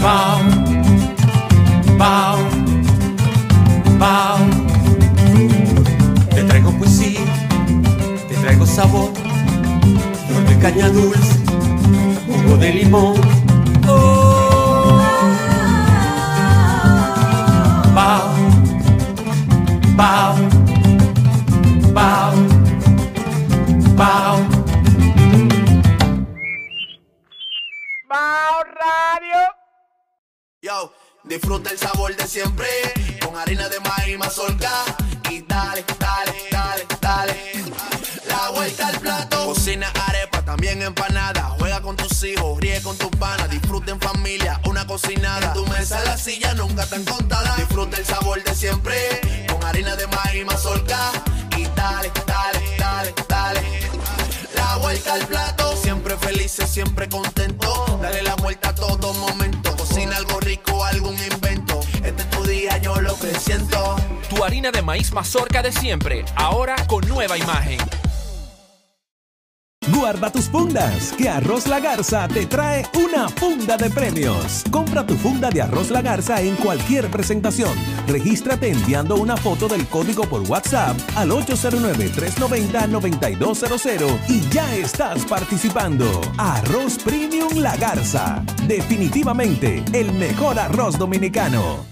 Pau, Pau, Pau. Te traigo poesía, te traigo sabor, flor de caña dulce, jugo de limón con tus panas. disfruten en familia, una cocinada. tu mesa la silla nunca tan contada. Disfruta el sabor de siempre. Con harina de maíz mazorca. Y dale, dale, dale, dale. La vuelta al plato. Siempre felices, siempre contentos, Dale la vuelta a todo momento. Cocina algo rico, algún invento. Este es tu día, yo lo siento Tu harina de maíz mazorca de siempre. Ahora con nueva imagen. Guarda tus fundas, que Arroz La Garza te trae una funda de premios. Compra tu funda de Arroz La Garza en cualquier presentación. Regístrate enviando una foto del código por WhatsApp al 809-390-9200 y ya estás participando. Arroz Premium La Garza. Definitivamente el mejor arroz dominicano.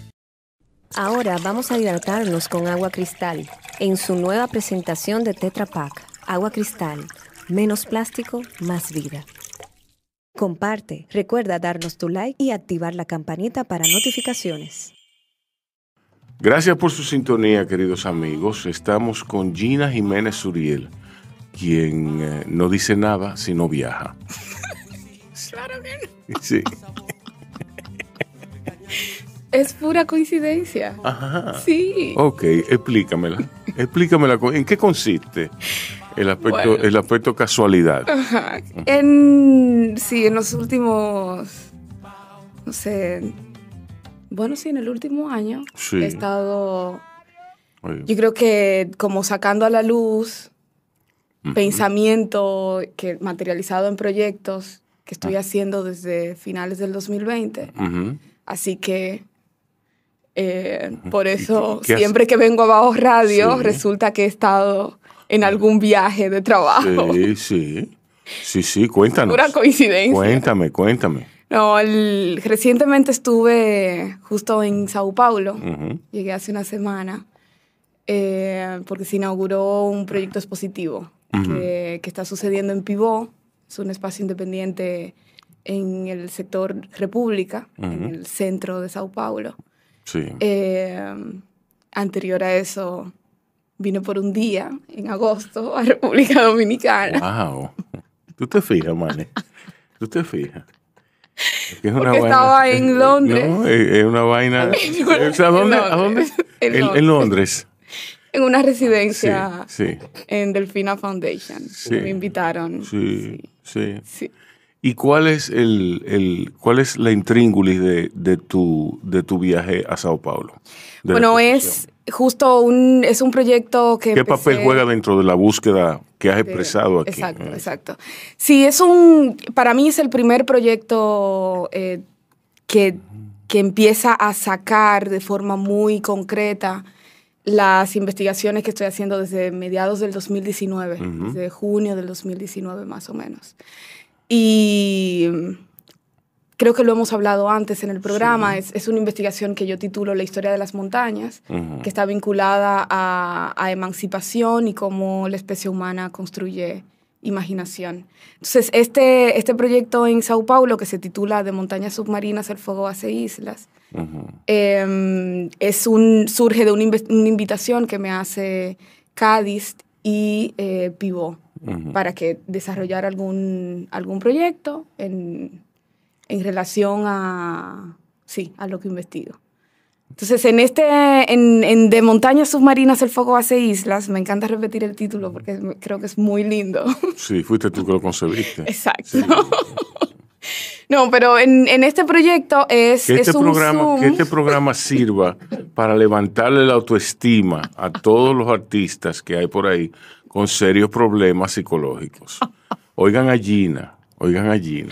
Ahora vamos a hidratarnos con agua cristal en su nueva presentación de Tetra Pak. Agua cristal Menos plástico, más vida. Comparte, recuerda darnos tu like y activar la campanita para notificaciones. Gracias por su sintonía, queridos amigos. Estamos con Gina Jiménez Uriel quien eh, no dice nada si no viaja. claro que no. Sí. Es pura coincidencia. Ajá. Sí. Ok, explícamela. Explícamela. ¿En qué consiste? El aspecto, el aspecto casualidad. En, sí, en los últimos, no sé, bueno, sí, en el último año he estado, yo creo que como sacando a la luz pensamiento que materializado en proyectos que estoy ah. haciendo desde finales del 2020. Así que eh, por eso siempre que vengo a Bajo Radio resulta que he estado en algún viaje de trabajo. Sí, sí. Sí, sí, cuéntanos. Pura coincidencia. Cuéntame, cuéntame. No, recientemente estuve justo en Sao Paulo, llegué hace una semana, eh, porque se inauguró un proyecto expositivo que, está sucediendo en Pibó, es un espacio independiente en el sector República, en el centro de Sao Paulo. Sí. Eh, anterior a eso, vino por un día en agosto a República Dominicana. ¡Wow! Tú te fijas, Mane. Tú te fijas. Porque estaba en Londres. No, es una vaina. ¿a dónde? En, Londres. en una residencia en Delfina Foundation. Sí. Me invitaron. sí. sí. ¿Y cuál es, el, el, cuál es la intríngulis de, de, tu, de tu viaje a Sao Paulo? Bueno, es justo un, es un proyecto que... ¿Qué papel juega dentro de la búsqueda que has expresado aquí? Exacto, mm. exacto. Sí, es un, para mí es el primer proyecto eh, que, que empieza a sacar de forma muy concreta las investigaciones que estoy haciendo desde mediados del 2019, de desde junio del 2019 más o menos. Y mm, creo que lo hemos hablado antes en el programa, es, es, una investigación que yo titulo La historia de las montañas, que está vinculada a, emancipación y cómo la especie humana construye imaginación. Entonces, este, este proyecto en Sao Paulo, que se titula De montañas submarinas, el fuego hace e islas, em, es un, surge de una, una invitación que me hace Cádiz y eh, Pivot para que desarrollara algún, algún proyecto en, en, relación a, sí, a lo que investigo. Entonces, en este, en, en, De Montañas Submarinas, el foco hace islas, me encanta repetir el título porque creo que es muy lindo. Sí, fuiste tú que lo concebiste. Exacto. No, pero en, este proyecto es, que este programa, Que este programa sirva para levantarle la autoestima a todos los artistas que hay por ahí con serios problemas psicológicos. Oigan a Gina, oigan a Gina.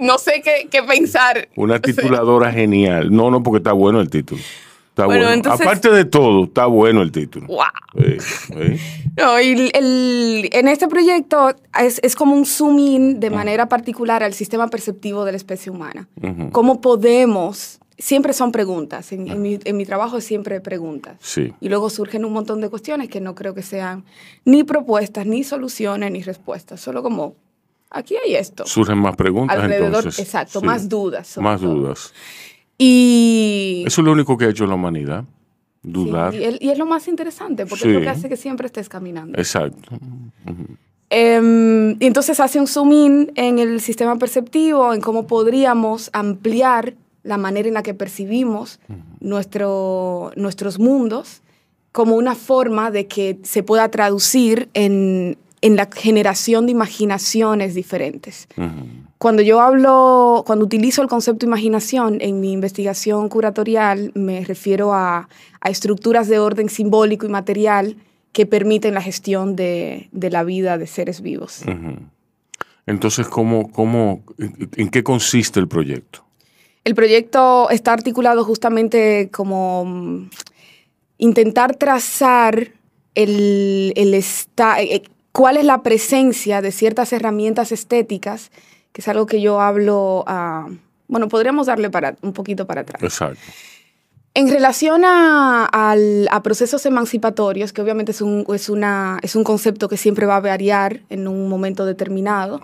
no sé qué, pensar. Una tituladora genial. No, no, porque está bueno el título bueno. Aparte de todo, está bueno el título. y en este proyecto es, como un zoom in de manera particular al sistema perceptivo de la especie humana. ¿Cómo podemos siempre son preguntas. En, ah. mi, trabajo siempre preguntas. Y luego surgen un montón de cuestiones que no creo que sean ni propuestas, ni soluciones, ni respuestas. Solo como, aquí hay esto. Surgen más preguntas. entonces. exacto, más dudas. Más dudas. Y... Eso es lo único que ha hecho la humanidad, dudar. y, es lo más interesante, porque es lo que hace que siempre estés caminando. Exacto. Em, y entonces hace un zoom in en el sistema perceptivo, en cómo podríamos ampliar la manera en la que percibimos nuestro, nuestros mundos como una forma de que se pueda traducir en, la generación de imaginaciones diferentes cuando yo hablo, cuando utilizo el concepto imaginación en mi investigación curatorial, me refiero a, estructuras de orden simbólico y material que permiten la gestión de, la vida de seres vivos. Entonces, ¿cómo, cómo, ¿en qué consiste el proyecto? El proyecto está articulado justamente como mm, intentar trazar el, el eh, eh, cuál es la presencia de ciertas herramientas estéticas que es algo que yo hablo ah, Bueno, podríamos darle para, un poquito para atrás. Exacto. En relación a, procesos emancipatorios, que obviamente es un, es, una, es un concepto que siempre va a variar en un momento determinado,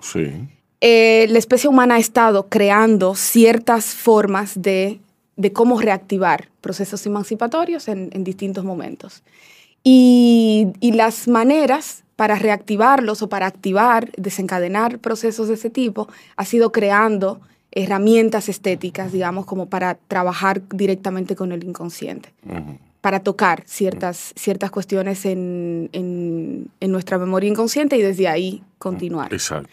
eh, la especie humana ha estado creando ciertas formas de, de cómo reactivar procesos emancipatorios en, distintos momentos. Y, y, las maneras para reactivarlos o para activar, desencadenar procesos de ese tipo, ha sido creando herramientas estéticas, digamos, como para trabajar directamente con el inconsciente, para tocar ciertas, ciertas cuestiones en, nuestra memoria inconsciente y desde ahí continuar. Exacto.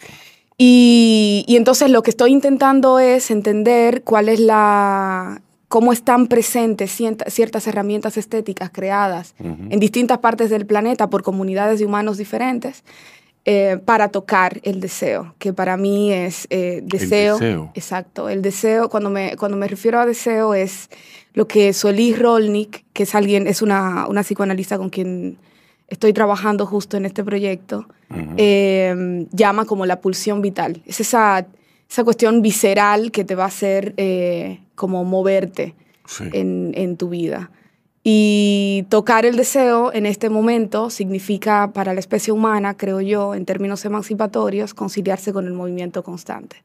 Y, y entonces lo que estoy intentando es entender cuál es la, cómo están presentes ciertas herramientas estéticas creadas en distintas partes del planeta por comunidades de humanos diferentes eh, para tocar el deseo, que para mí es eh, deseo, el deseo, Exacto, el deseo, cuando me, cuando me refiero a deseo es lo que Solís Rolnik, que es alguien, es una, psicoanalista con quien estoy trabajando justo en este proyecto, eh, llama como la pulsión vital. Es esa esa cuestión visceral que te va a hacer eh, como moverte en, tu vida. Y tocar el deseo en este momento significa para la especie humana, creo yo, en términos emancipatorios, conciliarse con el movimiento constante,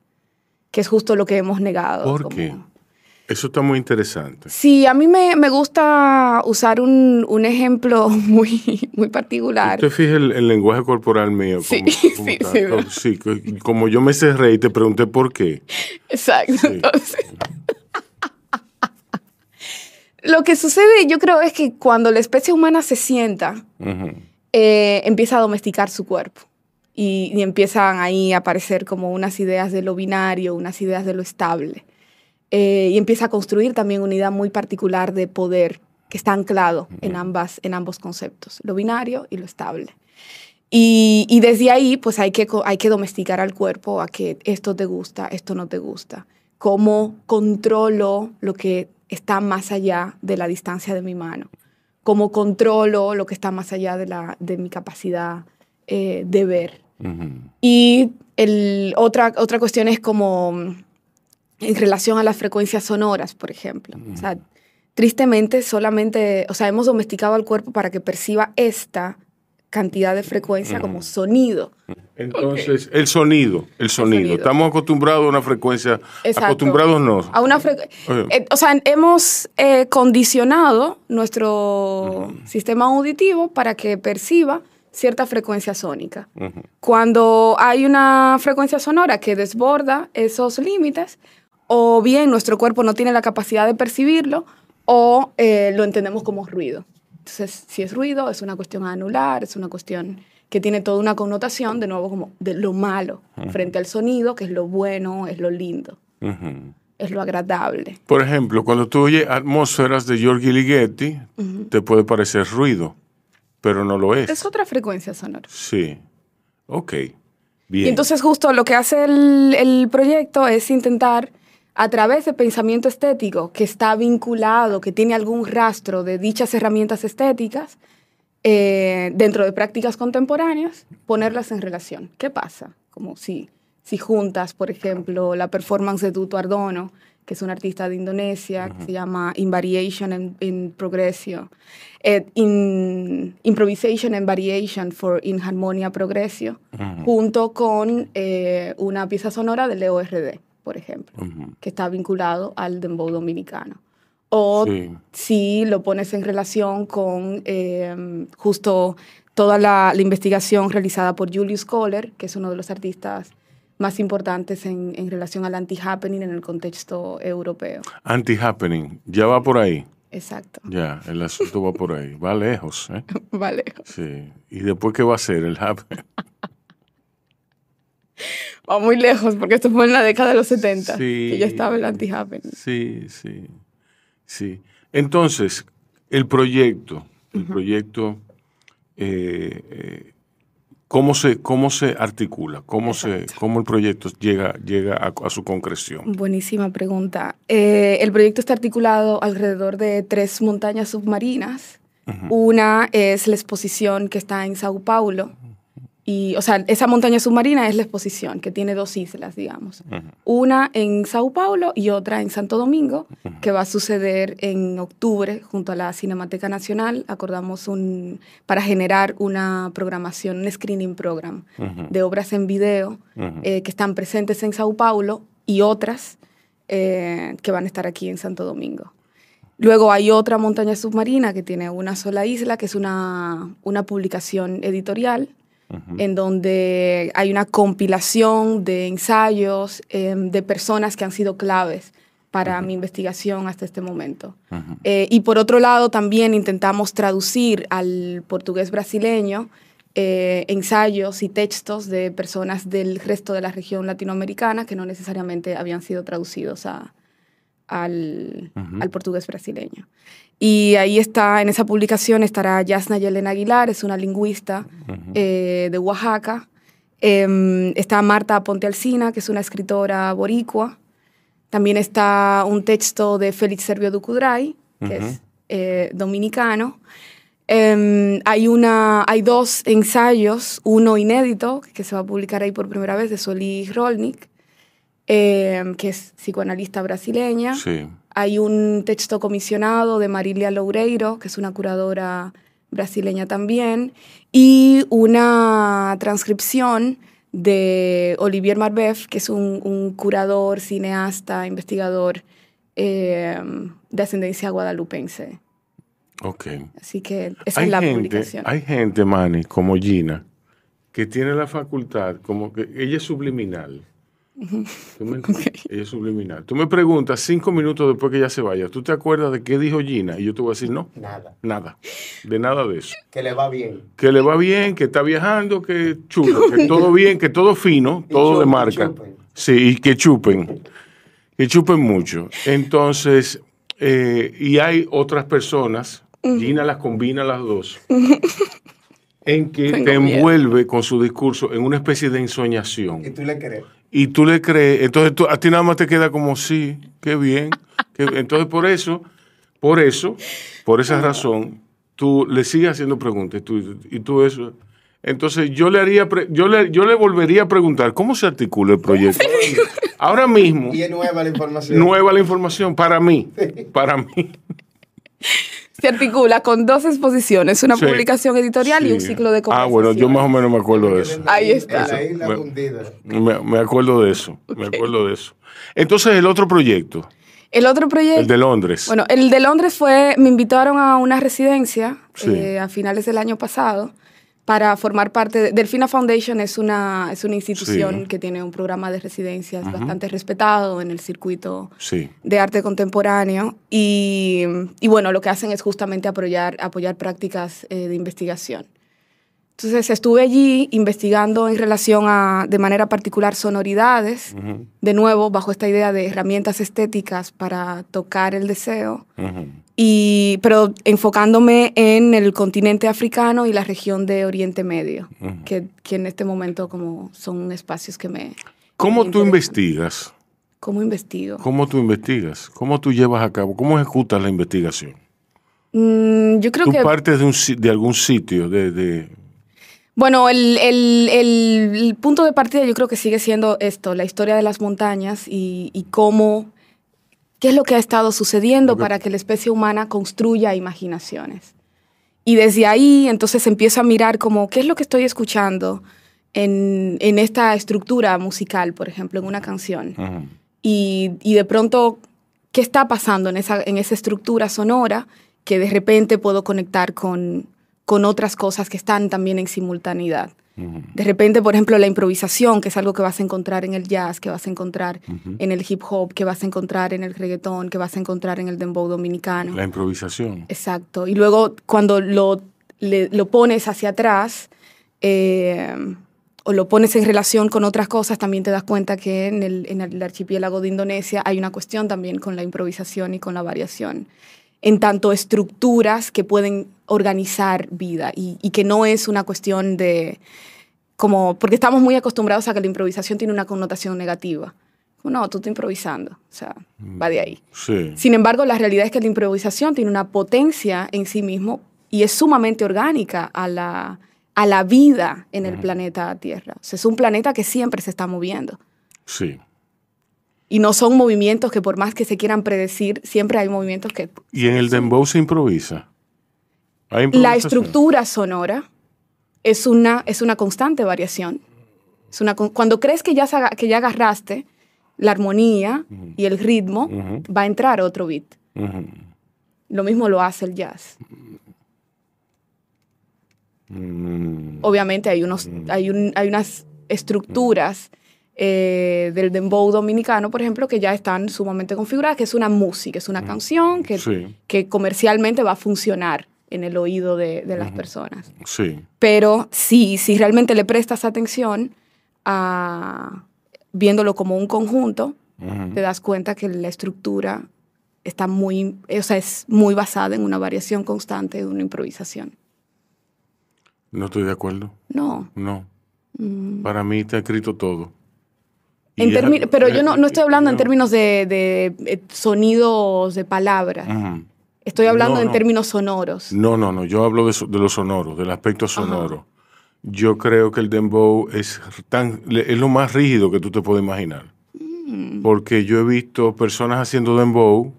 que es justo lo que hemos negado. ¿Por qué? Eso está muy interesante. Sí, a mí me, gusta usar un, ejemplo muy, muy particular. Usted fija el, lenguaje corporal mío. Sí, sí, sí, como, yo me cerré y te pregunté por qué. Exacto. Lo que sucede, yo creo, es que cuando la especie humana se sienta, eh, empieza a domesticar su cuerpo. Y, y empiezan ahí a aparecer como unas ideas de lo binario, unas ideas de lo estable. Eh, y empieza a construir también una unidad muy particular de poder que está anclado en, ambas, en ambos conceptos, lo binario y lo estable. Y, desde ahí, pues hay que, hay que domesticar al cuerpo a que esto te gusta, esto no te gusta. Cómo controlo lo que está más allá de la distancia de mi mano. Cómo controlo lo que está más allá de, la, de mi capacidad eh, de ver. Y otra, otra cuestión es como en relación a las frecuencias sonoras, por ejemplo. O sea, tristemente solamente, o sea, hemos domesticado al cuerpo para que perciba esta cantidad de frecuencia como sonido. Entonces, el sonido, el sonido. Estamos acostumbrados a una frecuencia. Exacto. Acostumbrados no. A una eh, o sea, hemos eh, condicionado nuestro sistema auditivo para que perciba cierta frecuencia sónica. Cuando hay una frecuencia sonora que desborda esos límites, o bien nuestro cuerpo no tiene la capacidad de percibirlo o eh, lo entendemos como ruido. Entonces, si es ruido, es una cuestión anular, es una cuestión que tiene toda una connotación, de nuevo, como de lo malo, frente al sonido, que es lo bueno, es lo lindo, es lo agradable. Por ejemplo, cuando tú oyes atmósferas de Giorgi Ligeti, te puede parecer ruido, pero no lo es. Es otra frecuencia sonora. Sí. Ok. Bien. Y entonces, justo lo que hace el, el proyecto es intentar a través de pensamiento estético que está vinculado, que tiene algún rastro de dichas herramientas estéticas eh, dentro de prácticas contemporáneas, ponerlas en relación. ¿Qué pasa? Como si, si juntas, por ejemplo, la performance de Duto Ardono, que es un artista de Indonesia, que se llama In Variation in Progressio, eh, in, Improvisation and Variation for In Harmonia Progressio, junto con eh, una pieza sonora del EORD por ejemplo, que está vinculado al dembow dominicano. O si lo pones en relación con em, justo toda la, investigación realizada por Julius Kohler, que es uno de los artistas más importantes en, relación al anti-happening en el contexto europeo. Anti-happening, ya va por ahí. Exacto. Ya, el asunto va por ahí. Va lejos, ¿eh? Va lejos. Sí. ¿Y después qué va a ser el happening? va muy lejos, porque esto fue en la década de los 70, que ya estaba el anti-happen. Sí, sí, Entonces, el proyecto, el proyecto, eh, eh, ¿cómo, se, articula? ¿Cómo, se, cómo el proyecto llega, llega a, su concreción? Buenísima pregunta. Eh, el proyecto está articulado alrededor de tres montañas submarinas. Una es la exposición que está en Sao Paulo, y, sea, esa montaña submarina es la exposición, que tiene dos islas, digamos. Una en Sao Paulo y otra en Santo Domingo, que va a suceder en octubre junto a la Cinemateca Nacional. Acordamos un, para generar una programación, un screening program de obras en video eh, que están presentes en Sao Paulo y otras eh, que van a estar aquí en Santo Domingo. Luego hay otra montaña submarina que tiene una sola isla, que es una, una publicación editorial en donde hay una compilación de ensayos em, de personas que han sido claves para mi investigación hasta este momento. Eh, y por otro lado, también intentamos traducir al portugués brasileño eh, ensayos y textos de personas del resto de la región latinoamericana que no necesariamente habían sido traducidos al, portugués brasileño. Y ahí está, en esa publicación estará Yasna Yelena Aguilar, es una lingüista eh, de Oaxaca. Em, está Marta Ponte Alcina, que es una escritora boricua. También está un texto de Félix Servio Ducudray, que es eh, dominicano. Em, hay, una, hay dos ensayos, uno inédito, que se va a publicar ahí por primera vez, de Solís Rolnik, em, que es psicoanalista brasileña. Sí. Hay un texto comisionado de Marilia Loureiro, que es una curadora brasileña también, y una transcripción de Olivier Marbeuf, que es un, curador, cineasta, investigador eh, de ascendencia guadalupense. Ok. Así que esa es la publicación. Hay gente, Mani, como Gina, que tiene la facultad, como que ella es subliminal Tú me, subliminal. Tú me preguntas cinco minutos después que ella se vaya, ¿tú te acuerdas de qué dijo Gina? Y yo te voy a decir, no. Nada. Nada. De nada de eso. Que le va bien. Que le va bien, que está viajando, que chulo, que todo bien, que todo fino, todo de marca. Sí, y que chupen. Que chupen mucho. Entonces, eh, y hay otras personas, Gina las combina las dos, en que te envuelve con su discurso en una especie de ensoñación. Y tú le crees y tú le crees, entonces tú, a ti nada más te queda como sí, qué bien. entonces por eso, por eso, por esa razón, tú le sigues haciendo preguntas y tú eso. Entonces yo le haría, yo yo le volvería a preguntar cómo se articula el proyecto. Ahora mismo. Y es nueva la información. Nueva la información para mí, para mí. se articula con dos exposiciones, una publicación editorial y un ciclo de conversación. Ah, bueno, yo más o menos me acuerdo de eso. Ahí está. me, acuerdo de eso, me acuerdo de eso. Entonces, el otro proyecto. El otro proyecto. El de Londres. Bueno, el de Londres fue, me invitaron a una residencia eh, a finales del año pasado para formar parte. De, Delfina Foundation es una, es una institución que tiene un programa de residencias bastante respetado en el circuito de arte contemporáneo. Y, bueno, lo que hacen es justamente apoyar, apoyar prácticas eh, de investigación. Entonces estuve allí investigando en relación a, de manera particular, sonoridades, de nuevo bajo esta idea de herramientas estéticas para tocar el deseo y, pero enfocándome en el continente africano y la región de Oriente Medio, que, que, en este momento como son espacios que me... ¿Cómo tú investigas? ¿Cómo investigo? ¿Cómo tú investigas? ¿Cómo tú llevas a cabo? ¿Cómo ejecutas la investigación? Mm, yo creo ¿Tú que... partes de, un, de algún sitio, de, de... Bueno, el, el, el, punto de partida yo creo que sigue siendo esto, la historia de las montañas y, y cómo es lo que ha estado sucediendo para que la especie humana construya imaginaciones? Y desde ahí entonces empiezo a mirar como, ¿qué es lo que estoy escuchando en, esta estructura musical, por ejemplo, en una canción? y, de pronto, ¿qué está pasando en esa, en esa estructura sonora que de repente puedo conectar con otras cosas que están también en simultaneidad? De repente, por ejemplo, la improvisación, que es algo que vas a encontrar en el jazz, que vas a encontrar en el hip hop, que vas a encontrar en el reggaetón, que vas a encontrar en el dembow dominicano. La improvisación. Exacto. Y luego cuando lo, lo pones hacia atrás, eh, o lo pones en relación con otras cosas, también te das cuenta que en en el, archipiélago de Indonesia hay una cuestión también con la improvisación y con la variación en tanto estructuras que pueden organizar vida y, que no es una cuestión de como, porque estamos muy acostumbrados a que la improvisación tiene una connotación negativa. No, tú estás improvisando, o sea, mm. va de ahí. Sí. Sin embargo, la realidad es que la improvisación tiene una potencia en sí mismo y es sumamente orgánica a la, a la vida en el mm. planeta Tierra. O sea, es un planeta que siempre se está moviendo. Sí. Y no son movimientos que por más que se quieran predecir, siempre hay movimientos que... ¿Y en el dembow se improvisa? la estructura sonora es una, es una constante variación. Es una, cuando crees que ya, que ya agarraste la armonía y el ritmo, va a entrar otro beat. Lo mismo lo hace el jazz. Mm. Obviamente hay, unos, mm. hay, hay unas estructuras eh, del dembow dominicano, por ejemplo, que ya están sumamente configuradas, que es una música, es una canción que, comercialmente va a funcionar en el oído de, las personas. Sí. Pero sí, si realmente le prestas atención a viéndolo como un conjunto, te das cuenta que la estructura está muy, o sea, es muy basada en una variación constante de una improvisación. No estoy de acuerdo. No. No. Mm. Para mí te ha escrito todo pero yo no, estoy hablando en términos de, eh, sonidos de palabras. Estoy hablando en términos sonoros. No, no, no. Yo hablo de, los de sonoro, del aspecto sonoro. Yo creo que el dembow es, tan, es lo más rígido que tú te puedes imaginar. Mm. Porque yo he visto personas haciendo dembow,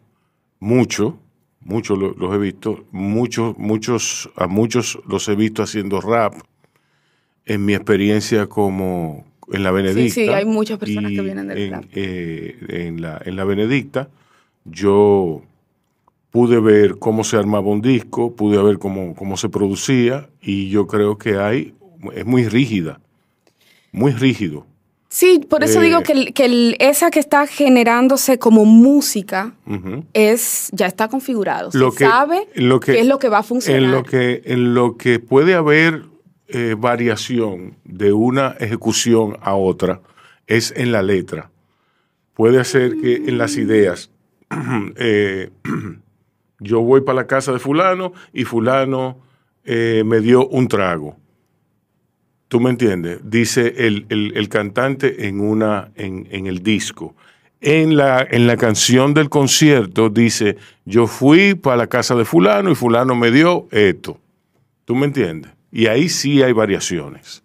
mucho, muchos los, los he visto, muchos, muchos, a muchos los he visto haciendo rap. En mi experiencia como, en la Benedicta. Sí, sí, hay muchas personas que vienen del eh, en, la, Benedicta yo pude ver cómo se armaba un disco, pude ver cómo, se producía y yo creo que hay, es muy rígida, muy rígido. Sí, por eso digo eh, que, esa que está generándose como música es ya está configurado. Lo se que, sabe lo que, qué es lo que va a funcionar. lo que, en lo que puede haber eh, variación de una ejecución a otra es en la letra. Puede ser que en las ideas eh, yo voy para la casa de fulano y fulano eh, me dio un trago. ¿Tú me entiendes? Dice el, cantante en, una, en, en el disco. En la, en la, canción del concierto dice, yo fui para la casa de fulano y fulano me dio esto. ¿Tú me entiendes? Y ahí sí hay variaciones.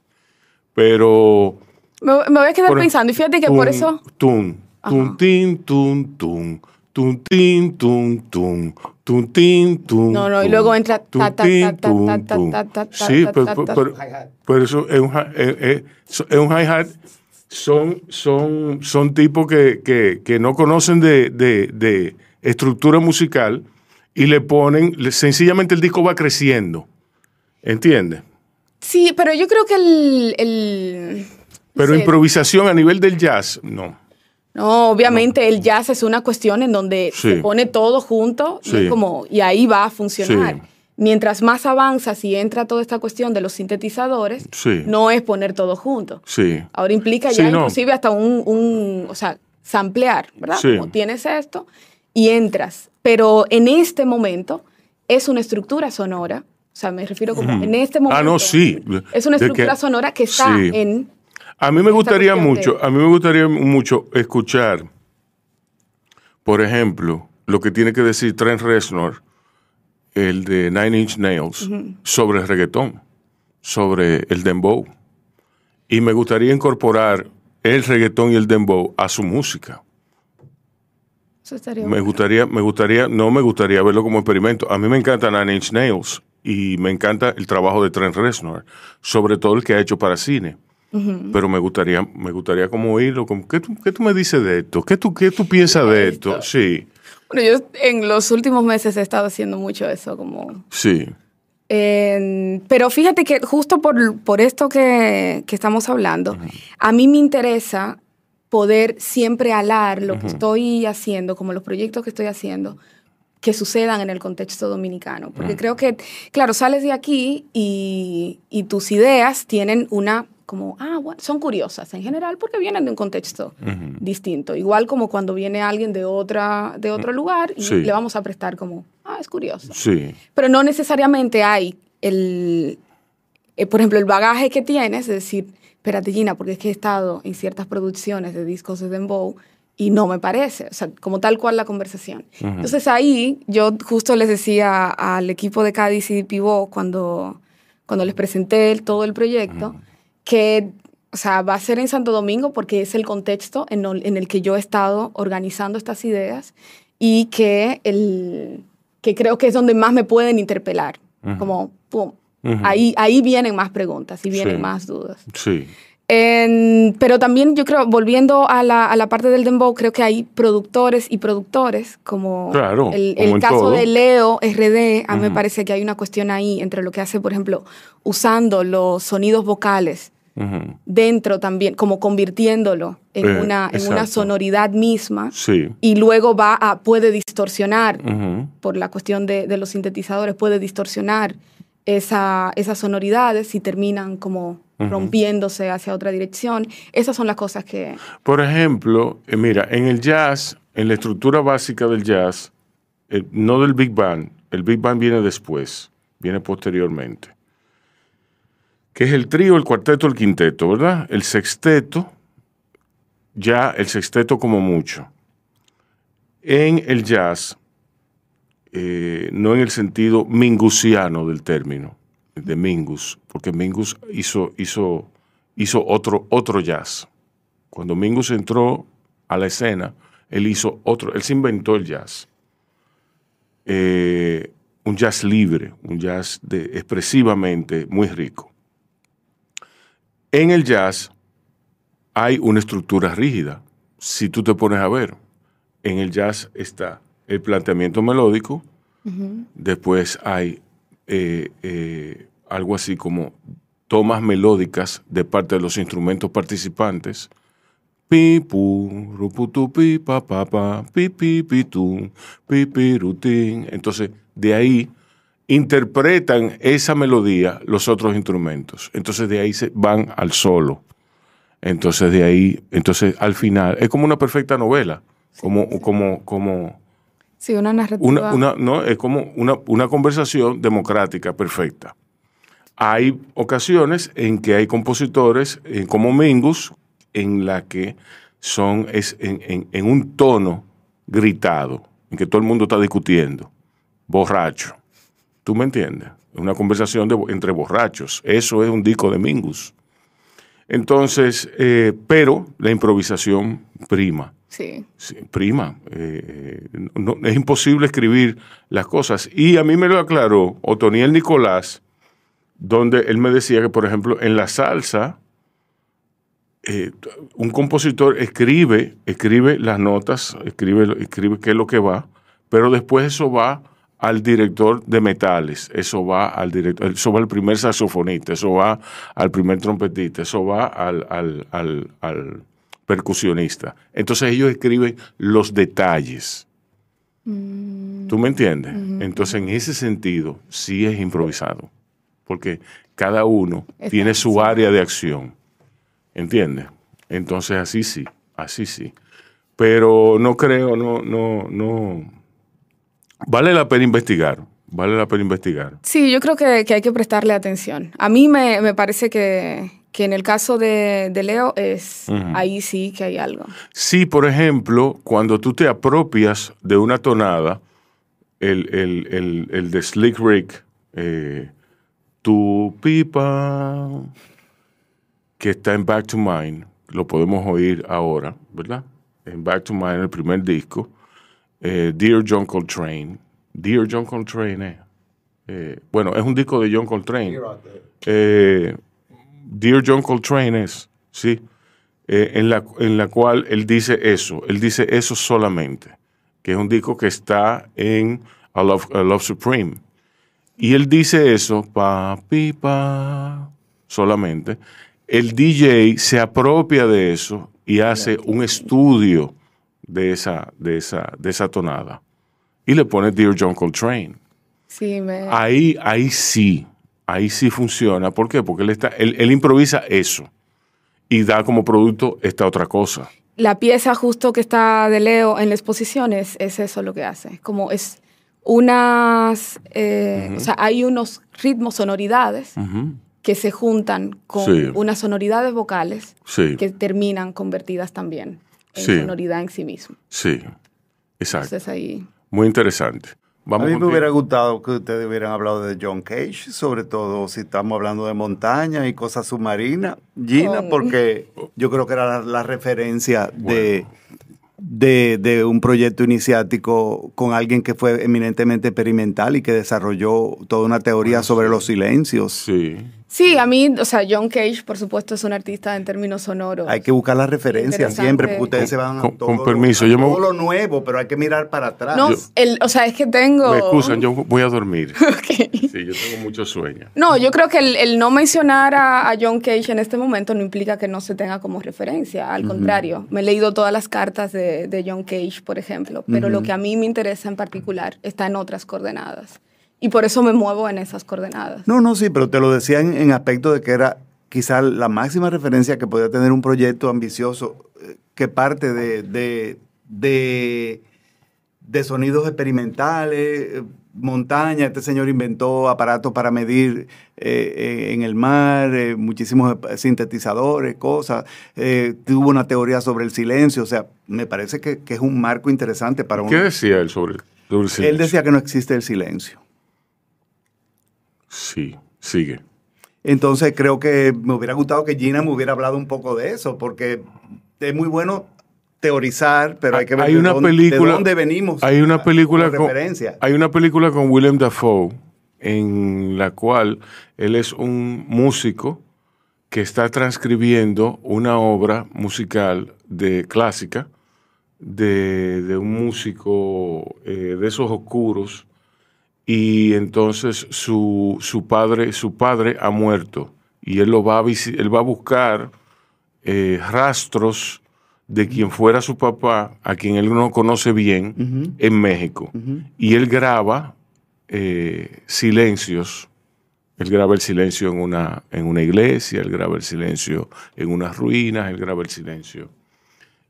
Pero... Me, voy a quedar pensando y fíjate que por eso... tum tum tin, tum tum tun, tin, tun, tun, tun, No, no, y luego entra... Sí, pero eso es un, es, es un hi-hat son, son, son tipos que, que, que no conocen de, de, de, estructura musical y le ponen, sencillamente el disco va creciendo entiende Sí, pero yo creo que el... pero improvisación a nivel del jazz, no. No, obviamente el jazz es una cuestión en donde se pone todo junto y, como, y ahí va a funcionar. Mientras más avanzas y entra toda esta cuestión de los sintetizadores, no es poner todo junto. Ahora implica ya inclusive hasta un, un, o sea, samplear, ¿verdad? Como tienes esto y entras. Pero en este momento es una estructura sonora o sea, me refiero como mm. en este momento. Ah, no, sí. Es una estructura sonora que está en. A mí me gustaría mucho, a mí me gustaría mucho escuchar, por ejemplo, lo que tiene que decir Trent Reznor, el de Nine Inch Nails, sobre el reggaetón, sobre el dembow. Y me gustaría incorporar el reggaetón y el dembow a su música. Eso estaría me gustaría, me gustaría, no me gustaría verlo como experimento. A mí me encanta Nine Inch Nails y me encanta el trabajo de Trent Reznor, sobre todo el que ha hecho para cine. Pero me gustaría, me gustaría como oírlo, ¿qué, tú, ¿qué tú me dices de esto? ¿Qué tú, qué tú piensas de esto? Sí. Bueno, yo en los últimos meses he estado haciendo mucho eso, como... Sí. pero fíjate que justo por, esto que, estamos hablando, a mí me interesa poder siempre alar lo que estoy haciendo, como los proyectos que estoy haciendo, que sucedan en el contexto dominicano. Porque ah. creo que, claro, sales de aquí y, tus ideas tienen una como, ah, son curiosas en general porque vienen de un contexto distinto. Igual como cuando viene alguien de, otra, de otro mm. lugar y le vamos a prestar como, ah, es curioso. Sí. Pero no necesariamente hay el, eh, por ejemplo, el bagaje que tienes, es decir, espérate Gina, porque es que he estado en ciertas producciones de discos de Dembow y no me parece, o sea, como tal cual la conversación. Entonces ahí yo justo les decía al equipo de Cádiz y de Pivot cuando, cuando les presenté todo el proyecto, que, o sea, va a ser en Santo Domingo porque es el contexto en, en el que yo he estado organizando estas ideas y que, el, que creo que es donde más me pueden interpelar, como, ¡pum! Ahí, ahí vienen más preguntas y vienen más dudas. Sí pero también yo creo, volviendo a la, parte del dembow, creo que hay productores y productores, como el, caso de Leo RD, a mí me parece que hay una cuestión ahí entre lo que hace, por ejemplo, usando los sonidos vocales dentro también, como convirtiéndolo en, eh, una, una, sonoridad misma, y luego va puede distorsionar, por la cuestión de, de, los sintetizadores, puede distorsionar esa, esas sonoridades y terminan como rompiéndose hacia otra dirección. Esas son las cosas que... Por ejemplo, eh, mira, en el jazz, en la estructura básica del jazz, eh, no del Big band, el Big band viene después, viene posteriormente, que es el trío, el cuarteto, el quinteto, ¿verdad? El sexteto, ya el sexteto como mucho. En el jazz, eh, no en el sentido mingusiano del término, de Mingus, porque Mingus hizo, hizo, hizo otro, otro jazz. Cuando Mingus entró a la escena, él hizo otro, él se inventó el jazz. Eh, un jazz libre, un jazz de, expresivamente muy rico. En el jazz hay una estructura rígida, si tú te pones a ver. En el jazz está el planteamiento melódico, después hay eh, eh, algo así como tomas melódicas de parte de los instrumentos participantes. Entonces, de ahí interpretan esa melodía los otros instrumentos. Entonces de ahí se van al solo. Entonces de ahí, entonces al final, es como una perfecta novela, como, como, como... Sí, una narrativa. no, es como una, una conversación democrática perfecta. Hay ocasiones en que hay compositores eh, como Mingus en la que son es en, en, un tono gritado, en que todo el mundo está discutiendo, borracho. ¿Tú me entiendes? Una conversación entre borrachos. Eso es un disco de Mingus. Entonces, eh, pero la improvisación prima. Sí. prima. Eh, no, es imposible escribir las cosas. Y a mí me lo aclaró Otoniel Nicolás, donde él me decía que, por ejemplo, en la salsa, eh, un compositor escribe, escribe las notas, escribe, escribe qué es lo que va, pero después eso va al director de metales, eso va al director, eso va al primer saxofonista, eso va al primer trompetista, eso va al, percusionista. Entonces ellos escriben los detalles. Mm. ¿Tú me entiendes? Entonces en ese sentido sí es improvisado porque cada uno tiene su área de acción. ¿Entiendes? Entonces así sí, así sí. Pero no creo, no, no, no. Vale la pena investigar. Vale la pena investigar. Sí, yo creo que, hay que prestarle atención. A mí me, parece que, en el caso de, Leo es ahí sí que hay algo. Sí, por ejemplo, cuando tú te apropias de una tonada, el, de Slick Rick, eh, tu pipa, que está en Back to Mine, lo podemos oír ahora, ¿verdad? En Back to Mine, el primer disco. Eh, Dear John Coltrane. Dear John Coltrane, es, eh. eh, bueno, es un disco de John Coltrane. Dear John Coltrane es, sí. en, la, cual él dice eso, él dice eso solamente, que es un disco que está en A Love Supreme, y él dice eso, pa, pi, pa, solamente. El DJ se apropia de eso y hace un estudio de esa, de esa, tonada. Y le pone Dear John Coltrane. Sí, me... Ahí, ahí sí, ahí sí funciona. ¿Por qué? Porque él, está, improvisa eso y da como producto esta otra cosa. La pieza justo que está de Leo en las exposiciones es eso lo que hace. Como es unas, eh, hay unos ritmos, sonoridades que se juntan con unas sonoridades vocales que terminan convertidas también en sonoridad en sí mismo. Sí, exacto. ahí... Muy interesante. a mí me hubiera gustado que ustedes hubieran hablado de John Cage, sobre todo si estamos hablando de montaña y cosas submarinas, Gina, porque yo creo que era la, referencia de de, un proyecto iniciático con alguien que fue eminentemente experimental y que desarrolló toda una teoría sobre los silencios. Sí. Sí, a mí, o sea, John Cage, por supuesto, es un artista en términos sonoros. Hay que buscar las referencias siempre, porque ustedes se van a con, todo, permiso, yo me... lo nuevo, pero hay que mirar para atrás. No, o sea, es que tengo... Me excusan, yo voy a dormir. Sí, yo tengo mucho sueño. No, yo creo que el, no mencionar a, John Cage en este momento no implica que no se tenga como referencia, al contrario. Me he leído todas las cartas de, John Cage, por ejemplo, pero lo que a mí me interesa en particular está en otras coordenadas y por eso me muevo en esas coordenadas. No, no, sí, pero te lo decía en, aspecto de que era quizá la máxima referencia que podía tener un proyecto ambicioso eh, que parte de, de, de, sonidos experimentales, eh, montaña, este señor inventó aparatos para medir eh, en el mar, muchísimos sintetizadores, cosas, tuvo una teoría sobre el silencio, o sea, me parece que, es un marco interesante para uno. ¿Qué decía él sobre, sobre el silencio? Él decía que no existe el silencio. Sí, sigue. Entonces creo que me hubiera gustado que Gina me hubiera hablado un poco de eso, porque es muy bueno teorizar, pero hay que ver de, una dónde, película, de, venimos. Hay una película con, referencia. Hay una película con William Dafoe en la cual él es un músico que está transcribiendo una obra musical de clásica de, un músico eh, de esos oscuros y entonces su, padre, su padre ha muerto y él, lo va, a va a buscar eh, rastros de quien fuera su papá, a quien él no conoce bien, en México. Y él graba eh, silencios. Él graba el silencio en una, en una iglesia, él graba el silencio en unas ruinas, él graba el silencio.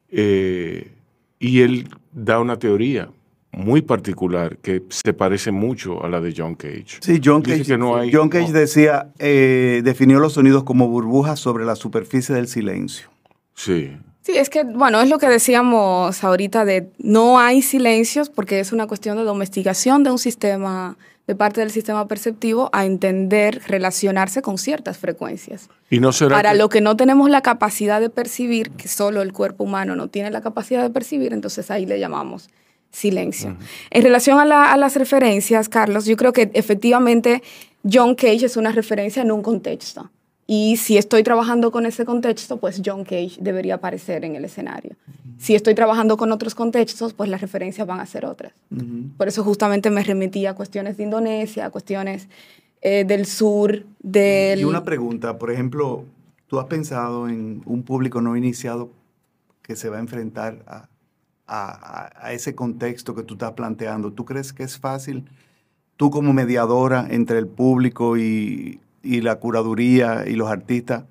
Eh, y él da una teoría muy particular que se parece mucho a la de John Cage. Sí, John Cage, decía, eh, definió los sonidos como burbujas sobre la superficie del silencio. Sí. Sí, es que, bueno, es lo que decíamos ahorita de no hay silencios porque es una cuestión de domesticación de un sistema, de parte del sistema perceptivo a entender, relacionarse con ciertas frecuencias. Y no será Para lo que no tenemos la capacidad de percibir, que solo el cuerpo humano no tiene la capacidad de percibir, entonces ahí le llamamos silencio. En relación a, las referencias, Carlos, yo creo que efectivamente John Cage es una referencia en un contexto. Y si estoy trabajando con ese contexto, pues John Cage debería aparecer en el escenario. Si estoy trabajando con otros contextos, pues las referencias van a ser otras. Por eso justamente me remití a cuestiones de Indonesia, a cuestiones eh, del sur, del... Y una pregunta, por ejemplo, ¿tú has pensado en un público no iniciado que se va a enfrentar a a, ese contexto que tú estás planteando, ¿tú crees que es fácil, tú como mediadora entre el público y, la curaduría y los artistas,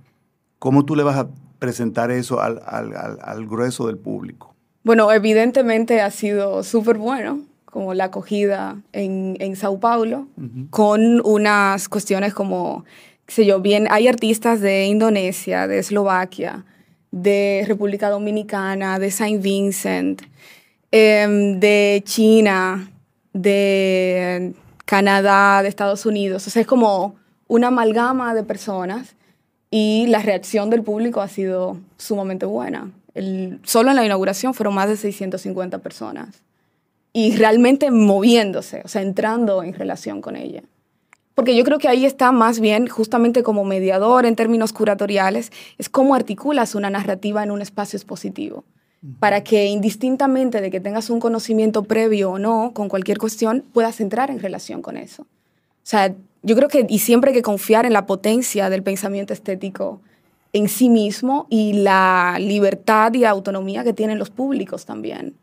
cómo tú le vas a presentar eso al, grueso del público? Bueno, evidentemente ha sido súper bueno, como la acogida en, Sao Paulo, con unas cuestiones como, qué sé yo, bien, hay artistas de Indonesia, de Eslovaquia, de República Dominicana, de Saint Vincent, em, de China, de Canadá, de Estados Unidos. O sea, es como una amalgama de personas y la reacción del público ha sido sumamente buena. solo en la inauguración fueron más de 650 personas y realmente moviéndose, o sea, entrando en relación con ella. Porque yo creo que ahí está más bien, justamente como mediador en términos curatoriales, es cómo articulas una narrativa en un espacio expositivo. Para que indistintamente de que tengas un conocimiento previo o no con cualquier cuestión, puedas entrar en relación con eso. O sea, yo creo que, y siempre hay que confiar en la potencia del pensamiento estético en sí mismo y la libertad y autonomía que tienen los públicos también.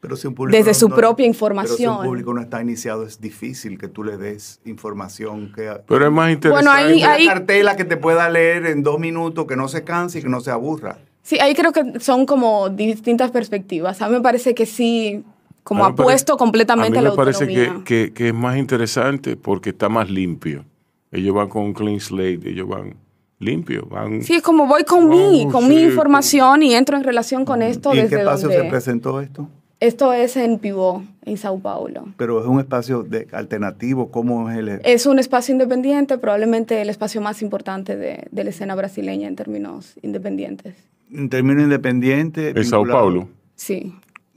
desde su propia información. Pero si un público no está iniciado, es difícil que tú le des información que... Pero es más interesante. hay cartela que te pueda leer en dos minutos, que no se canse y que no se aburra. Sí, ahí creo que son como distintas perspectivas. A mí me parece que sí, como apuesto completamente a, mí me a me parece que, que, que es más interesante porque está más limpio. Ellos van con un clean slate, ellos van limpio. Van, sí, es como voy con oh, con mi información y entro en relación con esto. ¿Y en qué espacio se presentó esto? Esto es en Pivó, en Sao Paulo. Pero es un espacio de alternativo, ¿cómo es el...? E-? Es un espacio independiente, probablemente el espacio más importante de, la escena brasileña en términos independientes. En términos independientes... En Sao Paulo. Sí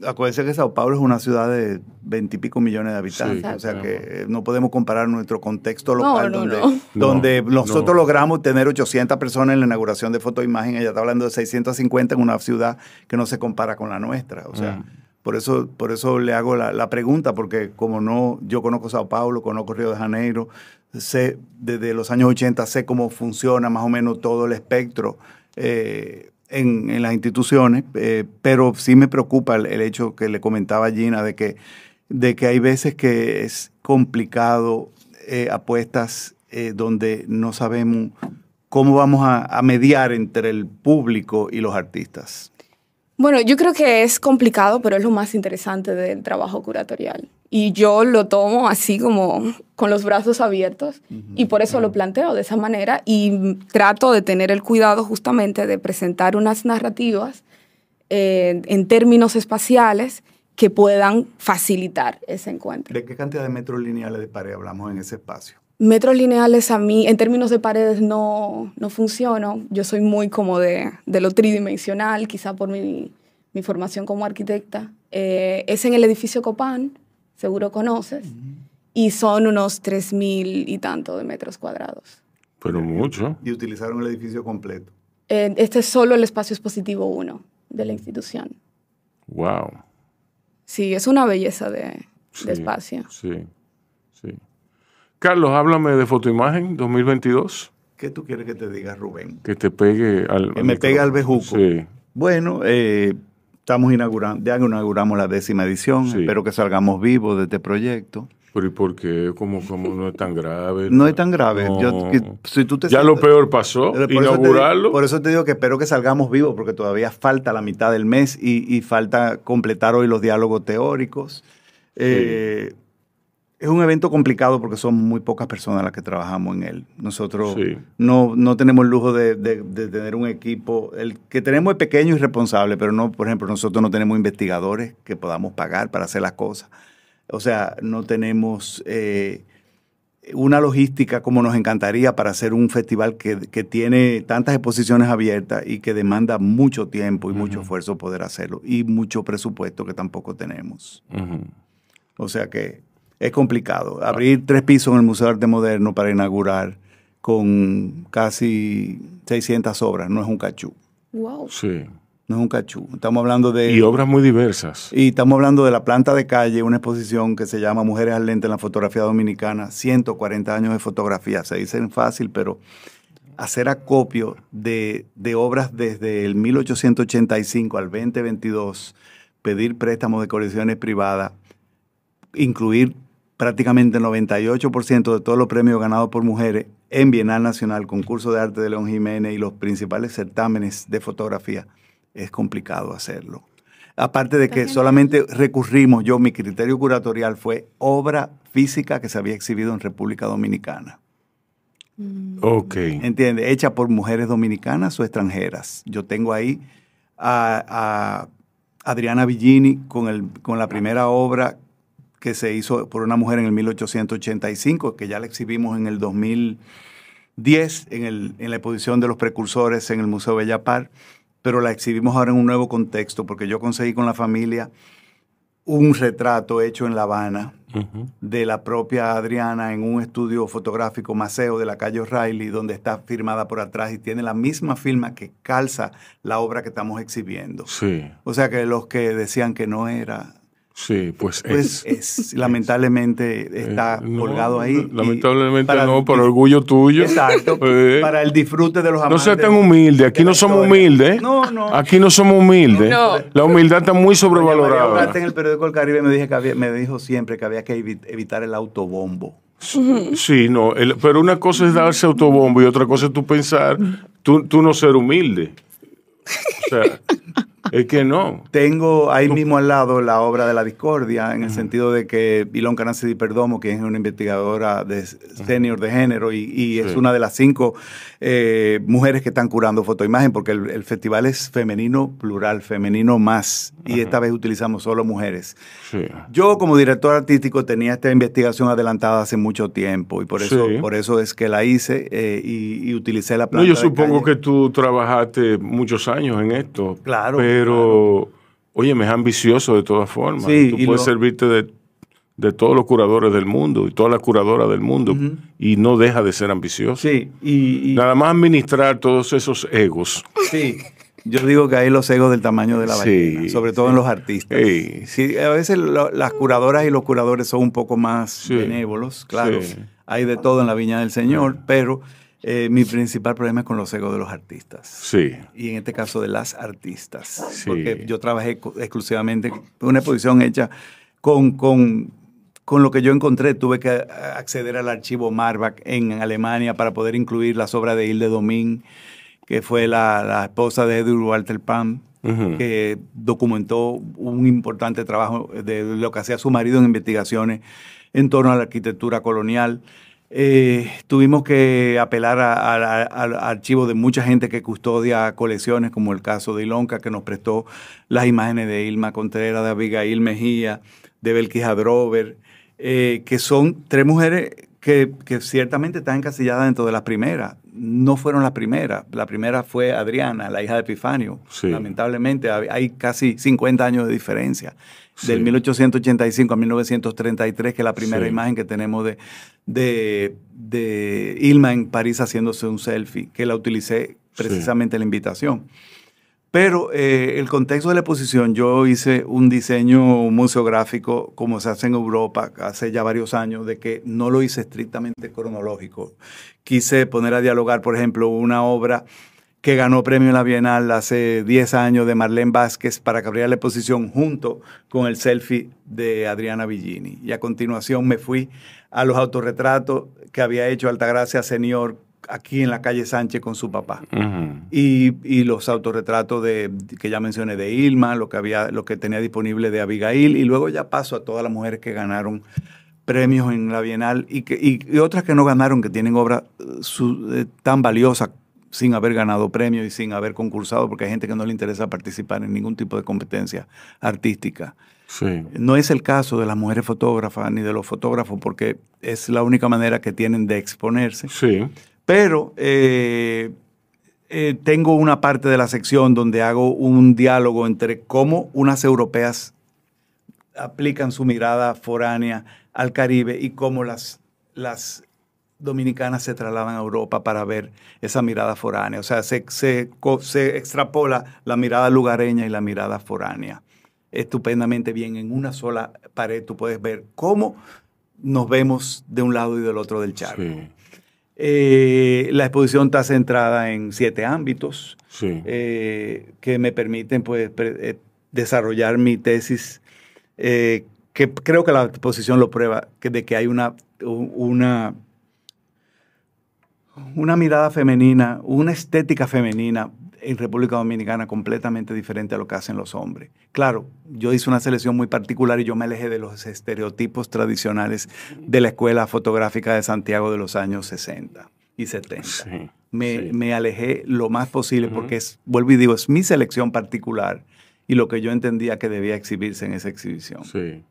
acuérdense que Sao Paulo es una ciudad de veintipico millones de habitantes, o sea que eh, no podemos comparar nuestro contexto local donde, nosotros logramos tener 800 personas en la inauguración de e imagen. ella está hablando de 650 en una ciudad que no se compara con la nuestra, o sea, mm. por eso por eso le hago la, pregunta porque como no yo conozco Sao Paulo, conozco Río de Janeiro, sé desde los años 80 sé cómo funciona más o menos todo el espectro eh, en, las instituciones, eh, pero sí me preocupa el, hecho que le comentaba Gina de que, de que hay veces que es complicado eh, apuestas eh, donde no sabemos cómo vamos a mediar entre el público y los artistas. Bueno, yo creo que es complicado, pero es lo más interesante del trabajo curatorial. Y yo lo tomo así como con los brazos abiertos y por eso lo planteo de esa manera y trato de tener el cuidado justamente de presentar unas narrativas eh, en términos espaciales que puedan facilitar ese encuentro. ¿De qué cantidad de metros lineales de pared hablamos en ese espacio? Metros lineales a mí, en términos de paredes, no, no funciono. Yo soy muy como de, lo tridimensional, quizá por mi, mi formación como arquitecta. Eh, es en el edificio Copán, seguro conoces, y son unos 3.000 y tanto de metros cuadrados. Pero mucho. ¿Y utilizaron el edificio completo? Eh, este es solo el espacio expositivo 1 de la institución. ¡Wow! Sí, es una belleza de, de espacio. Sí. Carlos, háblame de Fotoimagen 2022. ¿Qué tú quieres que te diga, Rubén? Que te pegue al. Que me pega pegue al bejuco. Sí. Bueno, eh, estamos inaugurando, ya inauguramos la décima edición. Espero que salgamos vivos de este proyecto. Pero ¿y por qué? ¿Cómo, no es tan grave? No, es tan grave. ya lo peor pasó, inaugurarlo. por eso te digo que espero que salgamos vivos, porque todavía falta la mitad del mes y, falta completar hoy los diálogos teóricos. Eh, es un evento complicado porque son muy pocas personas las que trabajamos en él. Nosotros no, no tenemos el lujo de, tener un equipo. El que tenemos es pequeño y responsable, pero no, por ejemplo, nosotros no tenemos investigadores que podamos pagar para hacer las cosas. O sea, no tenemos eh, una logística como nos encantaría para hacer un festival que, tiene tantas exposiciones abiertas y que demanda mucho tiempo y mucho esfuerzo poder hacerlo y mucho presupuesto que tampoco tenemos. O sea que es complicado. Abrir tres pisos en el Museo de Arte Moderno para inaugurar con casi 600 obras no es un cachú. Wow. Sí. No es un cachú. Estamos hablando de... Y obras muy diversas. Y estamos hablando de la planta de calle, una exposición que se llama Mujeres al Lente en la Fotografía Dominicana, 140 años de fotografía. Se dicen fácil, pero hacer acopio de, de obras desde el 1885 al 2022, pedir préstamos de colecciones privadas, incluir prácticamente el 98% de todos los premios ganados por mujeres en Bienal Nacional, Concurso de Arte de León Jiménez y los principales certámenes de fotografía. Es complicado hacerlo. Aparte de que solamente recurrimos, yo mi criterio curatorial fue obra física que se había exhibido en República Dominicana. Mm. Ok. Entiende, hecha por mujeres dominicanas o extranjeras. Yo tengo ahí a, Adriana Villini con, el, con la primera obra que se hizo por una mujer en el 1885, que ya la exhibimos en el 2010 en, la exposición de los precursores en el Museo Bellapar, pero la exhibimos ahora en un nuevo contexto, porque yo conseguí con la familia un retrato hecho en La Habana de la propia Adriana en un estudio fotográfico Maceo de la calle O'Reilly, donde está firmada por atrás y tiene la misma firma que calza la obra que estamos exhibiendo. Sí. O sea que los que decían que no era Sí, pues, pues es, lamentablemente está eh, colgado ahí. Lamentablemente no, por orgullo tuyo. Exacto. Eh, para el disfrute de los amantes. No seas tan humilde, aquí no somos humildes. ¿eh? No, no. Aquí no somos humildes. La humildad está muy sobrevalorada. María en el periódico El Caribe me, dijo siempre que había que evitar el autobombo. Sí, no, pero una cosa es darse autobombo y otra cosa es tú pensar, tú, tú no ser humilde. O sea, Es que no. Tengo ahí mismo al lado la obra de la discordia, en el sentido de que Ilon Di Perdomo, que es una investigadora de senior de género y, es una de las cinco eh, mujeres que están curando fotoimagen, porque el, festival es femenino plural, femenino más, y esta vez utilizamos solo mujeres. Yo como director artístico tenía esta investigación adelantada hace mucho tiempo, y por eso, por eso es que la hice eh, y, utilicé la planta. yo supongo que tú trabajaste muchos años en esto. Claro. Pero, oye, me es ambicioso de todas formas. tú puedes servirte de de todos los curadores del mundo y todas las curadoras del mundo y no deja de ser ambicioso. Sí, y, Nada más administrar todos esos egos. Sí. Yo digo que hay los egos del tamaño de la ballena, sobre todo en los artistas. Sí, a veces las curadoras y los curadores son un poco más benévolos, claro. Hay de todo en la viña del Señor, pero eh, mi principal problema es con los egos de los artistas. Sí. Y en este caso de las artistas. Porque yo trabajé exclusivamente, una exposición hecha con, con con lo que yo encontré, tuve que eh, acceder al archivo Marbach en Alemania para poder incluir las obras de Hilde Domín, que fue la, esposa de Edward Walter Pam, que documentó un importante trabajo de lo que hacía su marido en investigaciones en torno a la arquitectura colonial. Eh, tuvimos que apelar al archivo de mucha gente que custodia colecciones, como el caso de Ilonca, que nos prestó las imágenes de Ilma Contreras, de Abigail Mejía, de Belkis Adrover, eh, que son tres mujeres que, ciertamente están encasilladas dentro de las primeras. No fueron las primeras. La primera fue Adriana, la hija de Epifanio. Lamentablemente hay casi 50 años de diferencia. Del 1885 a 1933, que es la primera imagen que tenemos de, de, de, Ilma en París haciéndose un selfie, que la utilicé precisamente en la invitación. Pero eh, el contexto de la exposición, yo hice un diseño museográfico como se hace en Europa hace ya varios años, de que no lo hice estrictamente cronológico. Quise poner a dialogar, por ejemplo, una obra que ganó premio en la Bienal hace 10 años de Marlene Vázquez para que abriera la exposición junto con el selfie de Adriana Villini. Y a continuación me fui a los autorretratos que había hecho Altagracia señor aquí en la calle Sánchez con su papá. y, los autorretratos de, que ya mencioné de Ilma, lo que, había, lo que tenía disponible de Abigail, y luego ya paso a todas las mujeres que ganaron premios en la Bienal y, que, otras que no ganaron, que tienen obras eh, tan valiosas sin haber ganado premios y sin haber concursado, porque hay gente que no le interesa participar en ningún tipo de competencia artística. No es el caso de las mujeres fotógrafas ni de los fotógrafos, porque es la única manera que tienen de exponerse. Sí. Pero eh, eh, tengo una parte de la sección donde hago un diálogo entre cómo unas europeas aplican su mirada foránea al Caribe y cómo las, las dominicanas se trasladan a Europa para ver esa mirada foránea. O sea, se, se, se, extrapola la mirada lugareña y la mirada foránea. Estupendamente bien, en una sola pared tú puedes ver cómo nos vemos de un lado y del otro del charco. Eh, la exposición está centrada en siete ámbitos eh, que me permiten pues, eh, desarrollar mi tesis, que creo que la exposición lo prueba, que, de que hay una, una, una mirada femenina, una estética femenina en República Dominicana completamente diferente a lo que hacen los hombres. Claro, yo hice una selección muy particular y yo me alejé de los estereotipos tradicionales de la Escuela Fotográfica de Santiago de los años 60 y 70. me, alejé lo más posible porque es, vuelvo y digo, es mi selección particular y lo que yo entendía que debía exhibirse en esa exhibición. Sí.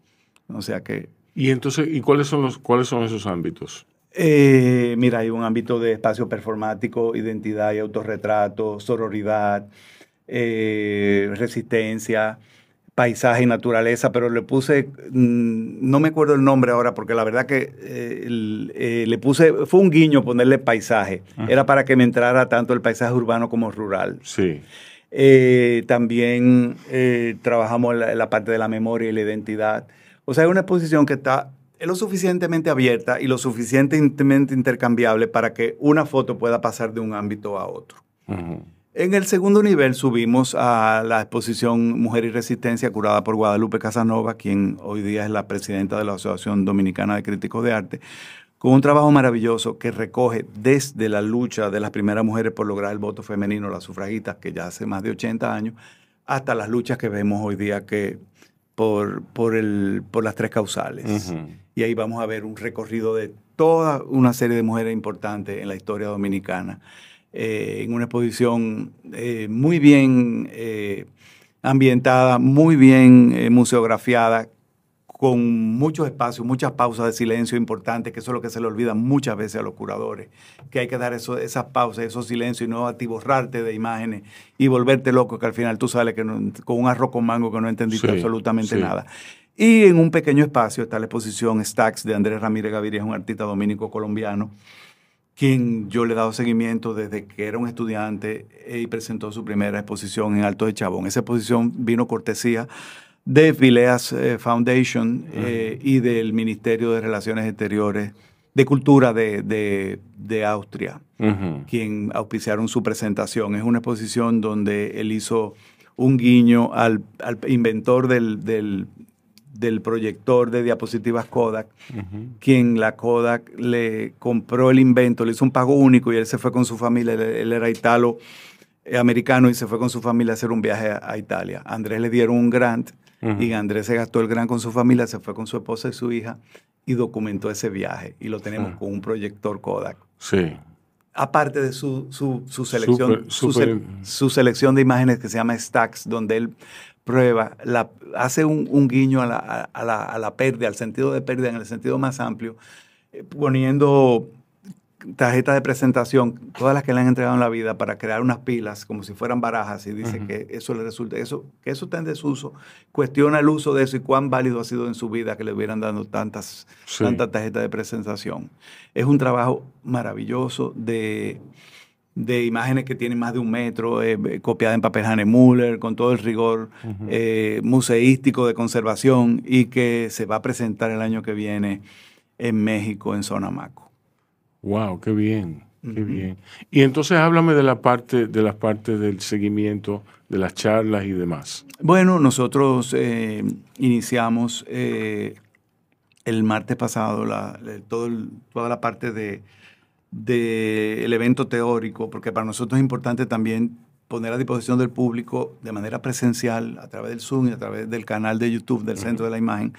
O sea que... Y entonces, ¿y cuáles son, los, cuáles son esos ámbitos? Eh, mira, hay un ámbito de espacio performático, identidad y autorretrato, sororidad, eh, resistencia, paisaje y naturaleza, pero le puse, mm, no me acuerdo el nombre ahora, porque la verdad que eh, le puse, fue un guiño ponerle paisaje, ah. era para que me entrara tanto el paisaje urbano como rural. Sí. también trabajamos la, la parte de la memoria y la identidad. O sea, es una exposición que está es lo suficientemente abierta y lo suficientemente intercambiable para que una foto pueda pasar de un ámbito a otro. En el segundo nivel subimos a la exposición Mujer y Resistencia curada por Guadalupe Casanova, quien hoy día es la presidenta de la Asociación Dominicana de Críticos de Arte, con un trabajo maravilloso que recoge desde la lucha de las primeras mujeres por lograr el voto femenino, las sufragistas, que ya hace más de 80 años, hasta las luchas que vemos hoy día que por, el, por las tres causales. Y ahí vamos a ver un recorrido de toda una serie de mujeres importantes en la historia dominicana, eh, en una exposición eh, muy bien eh, ambientada, muy bien museografiada, con muchos espacios, muchas pausas de silencio importantes, que eso es lo que se le olvida muchas veces a los curadores, que hay que dar esas pausas, esos silencios y no atiborrarte de imágenes y volverte loco, que al final tú sales con un arroz con mango que no entendiste absolutamente nada. Y en un pequeño espacio está la exposición Stacks de Andrés Ramírez Gaviria, un artista dominico colombiano, quien yo le he dado seguimiento desde que era un estudiante eh, y presentó su primera exposición en Alto de Chabón. Esa exposición vino cortesía de Vileas eh, Foundation eh, y del Ministerio de Relaciones Exteriores de Cultura de, Austria, quien auspiciaron su presentación. Es una exposición donde él hizo un guiño al, inventor del, proyector de diapositivas Kodak, quien la Kodak le compró el invento, le hizo un pago único y él se fue con su familia, él, era italo eh, americano y se fue con su familia a hacer un viaje a, Italia. Andrés le dieron un grant y Andrés se gastó el gran con su familia, se fue con su esposa y su hija y documentó ese viaje. Y lo tenemos con un proyector Kodak. Sí. Aparte de su, selección, Su, selección de imágenes que se llama Stacks, donde él prueba, la, hace un, guiño a la, a la pérdida, al sentido de pérdida en el sentido más amplio, eh, poniendo tarjetas de presentación, todas las que le han entregado en la vida para crear unas pilas como si fueran barajas y dice que eso le resulta, eso, que eso está en desuso, cuestiona el uso de eso y cuán válido ha sido en su vida que le hubieran dado tantas, tantas tarjetas de presentación. Es un trabajo maravilloso de, imágenes que tienen más de un metro, eh, eh, copiada en papel Müller, con todo el rigor eh, museístico de conservación y que se va a presentar el año que viene en México, en Sonamaco. Wow, qué bien, qué bien. Y entonces háblame de la parte, de las partes del seguimiento, de las charlas y demás. Bueno, nosotros eh, iniciamos eh, el martes pasado toda la parte de del evento teórico, porque para nosotros es importante también poner a disposición del público de manera presencial, a través del Zoom y a través del canal de YouTube del Centro de la Imagen,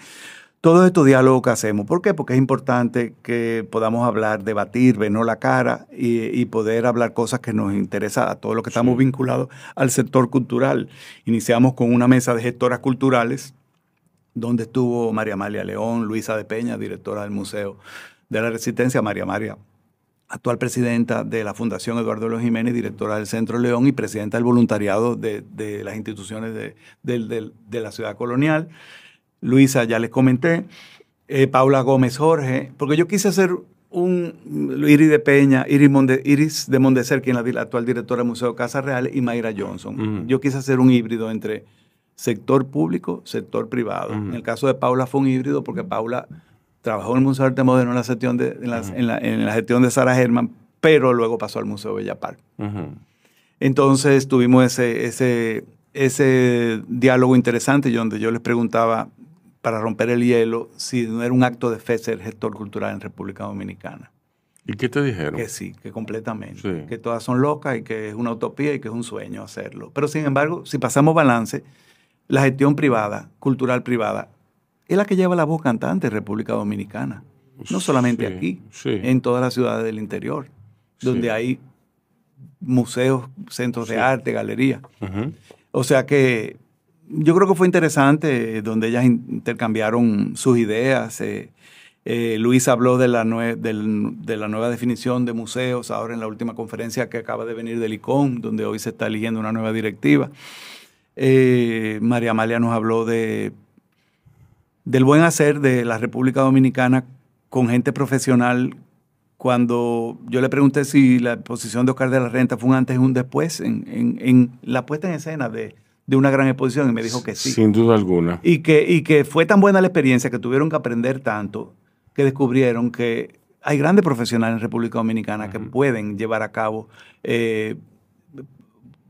todos estos diálogos que hacemos. ¿Por qué? Porque es importante que podamos hablar, debatir, vernos la cara y, poder hablar cosas que nos interesan a todos los que estamos vinculados al sector cultural. Iniciamos con una mesa de gestoras culturales donde estuvo María Amalia León, Luisa de Peña, directora del Museo de la Resistencia, María María, actual presidenta de la Fundación Eduardo León Jiménez, directora del Centro León y presidenta del voluntariado de, las instituciones de la ciudad colonial. Luisa ya les comenté, eh, Paula Gómez Jorge, porque yo quise hacer un Iris de Peña, Iris, Iris de Mondecer, quien es la, actual directora del Museo Casa Real, y Mayra Johnson. Yo quise hacer un híbrido entre sector público, sector privado. En el caso de Paula fue un híbrido porque Paula trabajó en el Museo de Arte Moderno en la gestión de, en la, de Sara Germán, pero luego pasó al Museo Bella Park. Entonces tuvimos ese, ese, ese diálogo interesante donde yo les preguntaba para romper el hielo si no era un acto de fe ser gestor cultural en República Dominicana. ¿Y qué te dijeron? Que sí, que completamente. Que todas son locas y que es una utopía y que es un sueño hacerlo. Pero sin embargo, si pasamos balance, la gestión privada, cultural privada, es la que lleva la voz cantante en República Dominicana. No solamente aquí, en todas las ciudades del interior, donde hay museos, centros de arte, galerías. O sea que yo creo que fue interesante, eh, donde ellas intercambiaron sus ideas. Eh, eh, Luis habló de la, nueva definición de museos ahora en la última conferencia que acaba de venir del ICOM, donde hoy se está eligiendo una nueva directiva. María Amalia nos habló de, del buen hacer de la República Dominicana con gente profesional. Cuando yo le pregunté si la posición de Oscar de la Renta fue un antes y un después en la puesta en escena de, de una gran exposición y me dijo que sí. Sin duda alguna. Y que, y que fue tan buena la experiencia que tuvieron que aprender tanto que descubrieron que hay grandes profesionales en República Dominicana que pueden llevar a cabo eh,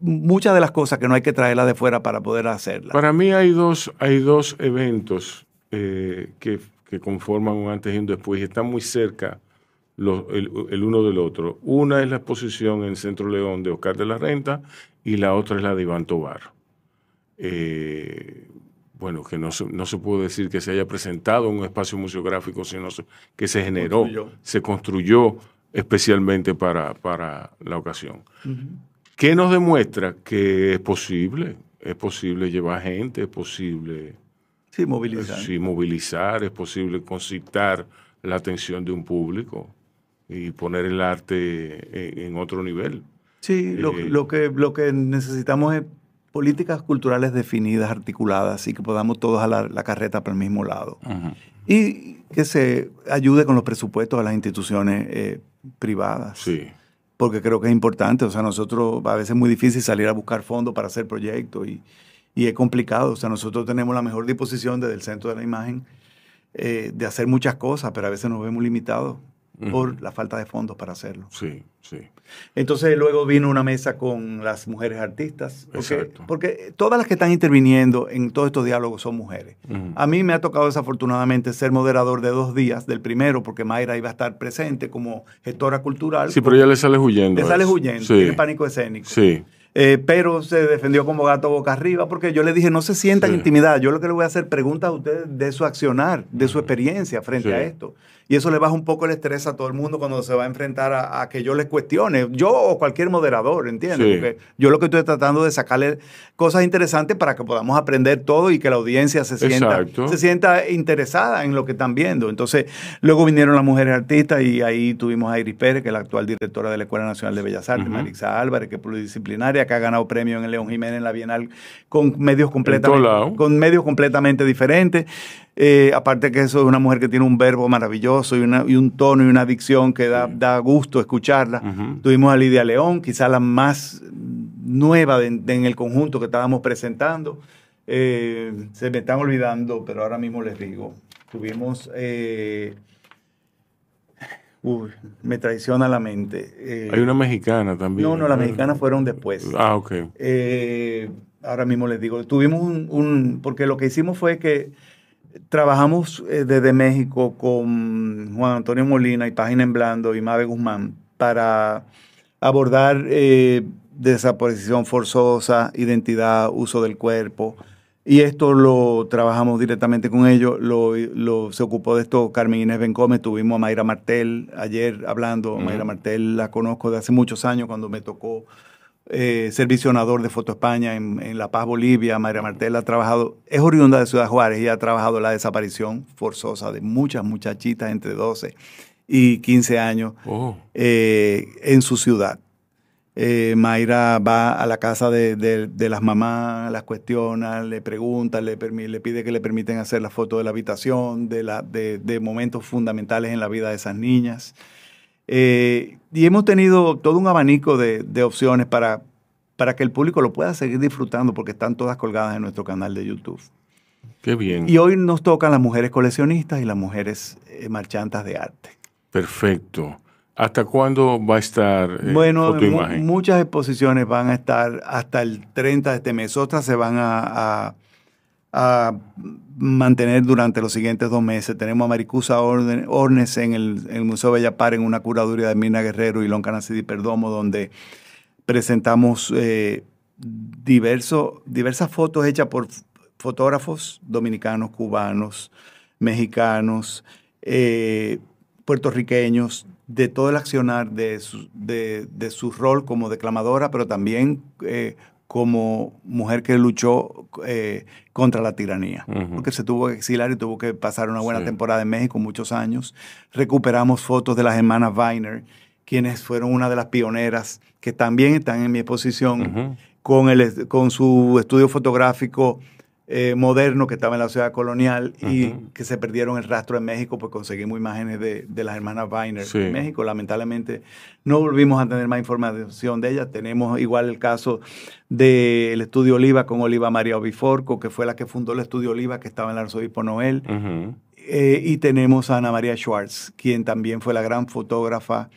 muchas de las cosas que no hay que traerlas de fuera para poder hacerlas. Para mí hay dos, hay dos eventos eh, que, conforman un antes y un después y están muy cerca el, uno del otro. Una es la exposición en Centro León de Oscar de la Renta y la otra es la de Iván Tobar. Eh, bueno, que no se, no se puede decir que se haya presentado un espacio museográfico, sino que se generó, se construyó especialmente para, la ocasión. ¿Qué nos demuestra? Que es posible, es posible llevar gente, es posible... Sí, movilizar. Sí, movilizar, es posible concitar la atención de un público y poner el arte en, otro nivel. Sí, eh, lo, que, lo que necesitamos es políticas culturales definidas, articuladas y que podamos todos a la carreta para el mismo lado. Y que se ayude con los presupuestos a las instituciones eh, privadas. Sí. Porque creo que es importante. O sea, nosotros a veces es muy difícil salir a buscar fondos para hacer proyectos y, y es complicado. O sea, nosotros tenemos la mejor disposición desde el centro de la imagen eh, de hacer muchas cosas, pero a veces nos vemos limitados por la falta de fondos para hacerlo. Sí, sí. Entonces luego vino una mesa con las mujeres artistas, porque, porque todas las que están interviniendo en todos estos diálogos son mujeres. A mí me ha tocado desafortunadamente ser moderador de dos días, del primero, porque Mayra iba a estar presente como gestora cultural. Sí, pero ya le sale huyendo. Le sale huyendo, tiene pánico escénico. Sí. Eh, pero se defendió como gato boca arriba porque yo le dije, no se sientan intimidad, yo lo que le voy a hacer preguntas a ustedes de su accionar, de su experiencia frente a esto y eso le baja un poco el estrés a todo el mundo cuando se va a enfrentar a, que yo les cuestione, yo o cualquier moderador, ¿entiendes? yo lo que estoy tratando de sacarle cosas interesantes para que podamos aprender todo y que la audiencia se sienta, se sienta interesada en lo que están viendo. Entonces, luego vinieron las mujeres artistas y ahí tuvimos a Iris Pérez, que es la actual directora de la Escuela Nacional de Bellas Artes, Marisa Álvarez, que es pluridisciplinaria, que ha ganado premio en el León Jiménez en la Bienal con medios completamente, con medios completamente diferentes. Eh, aparte que eso es una mujer que tiene un verbo maravilloso y, un tono y una dicción que da, gusto escucharla. Tuvimos a Lidia León, quizá la más nueva en el conjunto que estábamos presentando. Eh, se me están olvidando, pero ahora mismo les digo. Tuvimos... Eh, uy, me traiciona la mente. Hay una mexicana también. No, no, las mexicanas fueron después. Ah, ok. ahora mismo les digo, tuvimos un, porque lo que hicimos fue que Trabajamos eh, desde México con Juan Antonio Molina y Página en Blando y Mabe Guzmán para abordar eh, desaparición forzosa, identidad, uso del cuerpo. Y esto lo trabajamos directamente con ellos. Lo, se ocupó de esto Carmen Inés Bencome. Tuvimos a Mayra Martel ayer hablando. Mayra Martel la conozco de hace muchos años cuando me tocó eh, servicionador de Foto España en, La Paz, Bolivia. Mayra Martel ha trabajado, es oriunda de Ciudad Juárez y ha trabajado la desaparición forzosa de muchas muchachitas entre 12 y 15 años oh. eh, en su ciudad. Eh, Mayra va a la casa de, las mamás, las cuestiona, le pregunta, le, pide que le permiten hacer la foto de la habitación, de, momentos fundamentales en la vida de esas niñas. Eh, y hemos tenido todo un abanico de, opciones para, para que el público lo pueda seguir disfrutando porque están todas colgadas en nuestro canal de YouTube. Qué bien. Y hoy nos tocan las mujeres coleccionistas y las mujeres eh, marchantas de arte. Perfecto. ¿Hasta cuándo va a estar? Eh, bueno, e muchas exposiciones van a estar hasta el 30 de este mes. Otras se van a mantener durante los siguientes dos meses. Tenemos a Maricusa Ornes en el, en el Museo Bellapar en una curaduría de Mina Guerrero y Loncana y Perdomo, donde presentamos eh, diversas fotos hechas por fotógrafos dominicanos, cubanos, mexicanos, eh, puertorriqueños, de todo el accionar de su, de, su rol como declamadora, pero también eh, como mujer que luchó eh, contra la tiranía, porque se tuvo que exilar y tuvo que pasar una buena temporada en México, muchos años. Recuperamos fotos de las hermanas Weiner, quienes fueron una de las pioneras, que también están en mi exposición, con, el, con su estudio fotográfico eh, moderno que estaba en la ciudad colonial y que se perdieron el rastro en México, pues conseguimos imágenes de, de las hermanas Weiner en México. Lamentablemente no volvimos a tener más información de ellas. Tenemos igual el caso del Estudio Oliva con Oliva María Obiforco, que fue la que fundó el Estudio Oliva, que estaba en el Arzobispo Noel. Eh, y tenemos a Ana María Schwartz, quien también fue la gran fotógrafa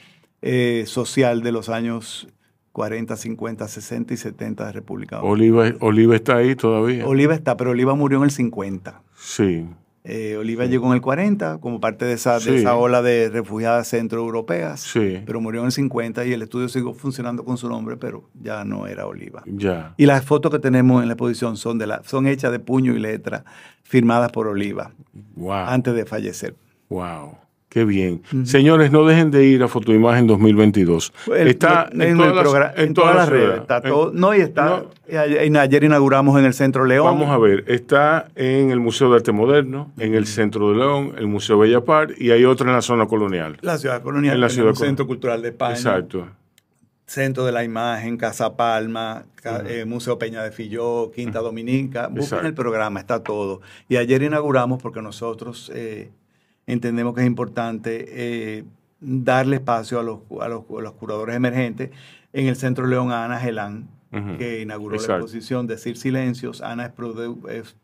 eh, social de los años 40, 50, 60 y 70 de República Oliva, Oliva está ahí todavía. Oliva está, pero Oliva murió en el 50. Sí. Eh, Oliva llegó en el 40 como parte de esa, de esa ola de refugiadas centroeuropeas, pero murió en el 50 y el estudio siguió funcionando con su nombre, pero ya no era Oliva. Ya. Y las fotos que tenemos en la exposición son, de la, son hechas de puño y letra, firmadas por Oliva antes de fallecer. Wow. Qué bien. Señores, no dejen de ir a Fotoimagen 2022. está en, todas, las, redes. no, y está. ayer inauguramos en el Centro León. Vamos a ver, está en el Museo de Arte Moderno, en el Centro de León, el Museo Bella y hay otra en la zona colonial. La ciudad colonial. En la ciudad el Centro Cultural de España. Exacto. Centro de la Imagen, Casa Palma, eh, Museo Peña de Filló, Quinta Dominica. Busquen el programa, está todo. Y ayer inauguramos porque nosotros eh, entendemos que es importante eh, darle espacio a los, los, curadores emergentes en el Centro León Ana Gelán, que inauguró la exposición Decir Silencios. Ana es,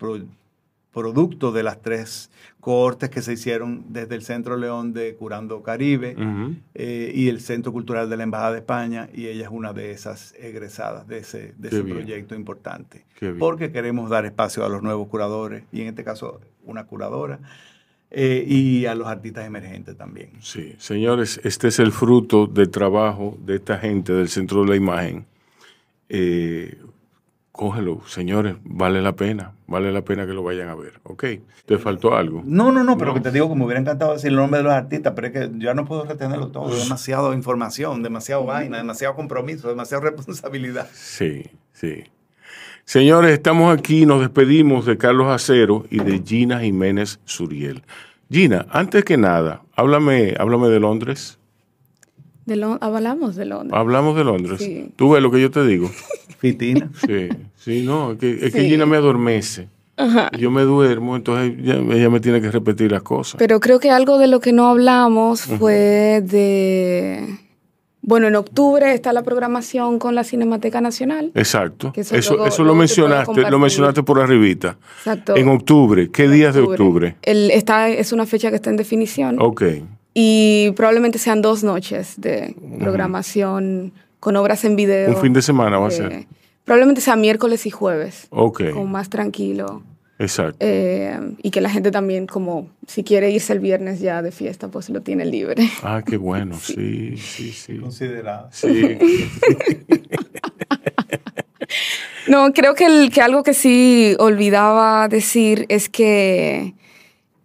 producto de las tres cohortes que se hicieron desde el Centro León de Curando Caribe eh, y el Centro Cultural de la Embajada de España, y ella es una de esas egresadas de ese, de ese proyecto importante. Porque queremos dar espacio a los nuevos curadores, y en este caso una curadora, eh, y a los artistas emergentes también. Sí, señores, este es el fruto del trabajo de esta gente del Centro de la Imagen. Eh, cógelo, señores, vale la pena, vale la pena que lo vayan a ver, ¿ok? ¿Te faltó algo? No, no, no, pero que te digo que me hubiera encantado decir el nombre de los artistas, pero es que ya no puedo retenerlo todo, demasiada información, demasiada vaina, demasiado compromiso, demasiada responsabilidad. Sí, sí. Señores, estamos aquí, nos despedimos de Carlos Acero y de Gina Jiménez Suriel. Gina, antes que nada, háblame, háblame de Londres. hablamos de Londres. Hablamos de Londres. Tú ves lo que yo te digo. Fitina. Sí, sí, no, es que, Gina me adormece. Ajá. Yo me duermo, entonces ella, me tiene que repetir las cosas. Pero creo que algo de lo que no hablamos fue de bueno, en octubre está la programación con la Cinemateca Nacional. Exacto. Eso, eso, lo mencionaste, lo mencionaste por arribita. Exacto. En octubre, ¿qué días de octubre? El, es una fecha que está en definición. Ok. Y probablemente sean dos noches de programación con obras en video. Un fin de semana va a eh, ser. Probablemente sea miércoles y jueves. Ok. Con más tranquilo. Exacto. Eh, y que la gente también, como si quiere irse el viernes ya de fiesta, pues lo tiene libre. Ah, qué bueno, sí, sí, sí. Considerada. Sí. no, creo que, que algo que sí olvidaba decir es que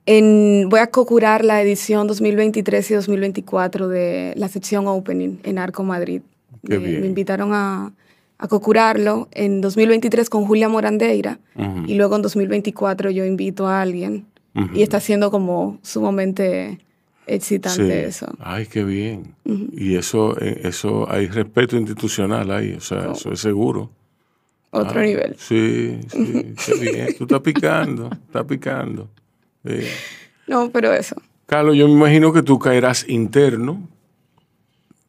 en, voy a cocurar la edición 2023 y 2024 de la sección Opening en Arco Madrid. me invitaron a, a en 2023 con Julia Morandeira y luego en 2024 yo invito a alguien y está siendo como sumamente excitante eso. Ay, qué bien. Y eso, eh, eso hay respeto institucional ahí, o sea, oh. eso es seguro. Otro nivel. Sí, sí, qué bien. Tú estás picando, estás picando. No, pero eso. Carlos, yo me imagino que tú caerás interno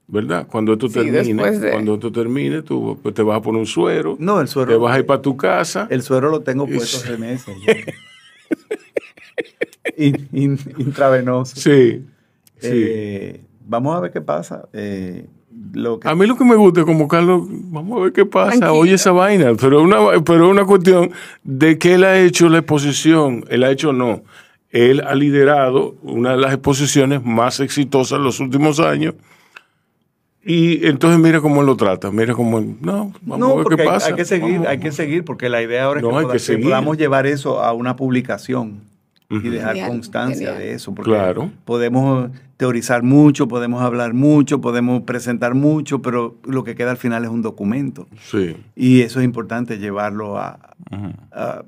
¿verdad? Cuando esto termine, cuando tú termine tú pues, te vas a poner un suero. No, el suero. Te vas a ir para tu casa. El suero lo tengo puesto en meses. intravenoso. Sí. Eh, vamos a ver qué pasa. Eh, lo A mí lo que me gusta es como Carlos, vamos a ver qué pasa, oye esa vaina, pero una, pero una cuestión de que él ha hecho la exposición, él ha hecho no, él ha liderado una de las exposiciones más exitosas en los últimos años, y entonces mira cómo lo trata, mira cómo, no, vamos hay, que seguir, hay que seguir, porque la idea ahora es que, podamos, llevar eso a una publicación y dejar constancia de eso. Porque podemos teorizar mucho, podemos hablar mucho, podemos presentar mucho, pero lo que queda al final es un documento. Sí. Y eso es importante llevarlo a,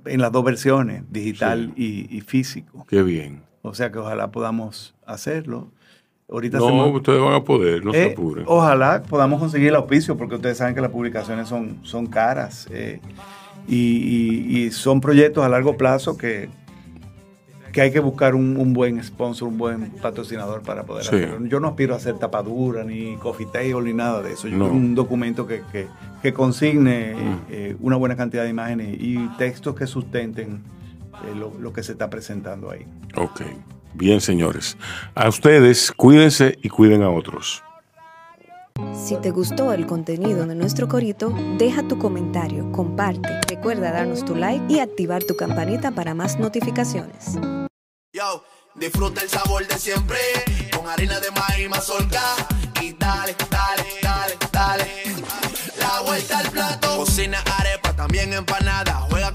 en las dos versiones, digital y físico. Qué bien. O sea que ojalá podamos hacerlo Ahorita no, ustedes van a poder, no eh, Ojalá podamos conseguir el auspicio, porque ustedes saben que las publicaciones son, son caras eh, y, son proyectos a largo plazo que, que hay que buscar un, buen sponsor, un buen patrocinador para poder hacerlo. Yo no aspiro a hacer tapadura, ni coffee table, ni nada de eso. Yo quiero un documento que, consigne mm. eh, una buena cantidad de imágenes y textos que sustenten lo, lo que se está presentando ahí. Ok. Bien, señores. A ustedes, cuídense y cuiden a otros. Si te gustó el contenido de nuestro corito, deja tu comentario, comparte, recuerda darnos tu like y activar tu campanita para más notificaciones. disfruta el sabor de siempre, con harina de maíz y dale, dale, dale, dale, la vuelta al plato. Cocina arepa, también empanada,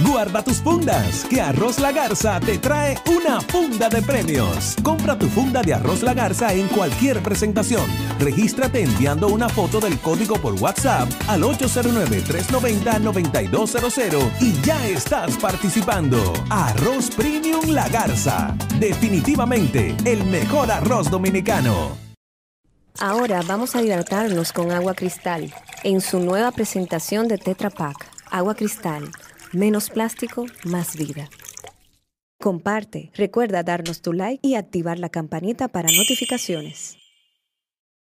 Guarda tus fundas, que Arroz La Garza te trae una funda de premios. Compra tu funda de Arroz La Garza en cualquier presentación. Regístrate enviando una foto del código por WhatsApp al 809-390-9200 y ya estás participando. Arroz Premium La Garza. Definitivamente el mejor arroz dominicano. Ahora vamos a hidratarnos con agua cristal en su nueva presentación de Tetra Pak. Agua cristal Menos plástico, más vida. Comparte, recuerda darnos tu like y activar la campanita para notificaciones.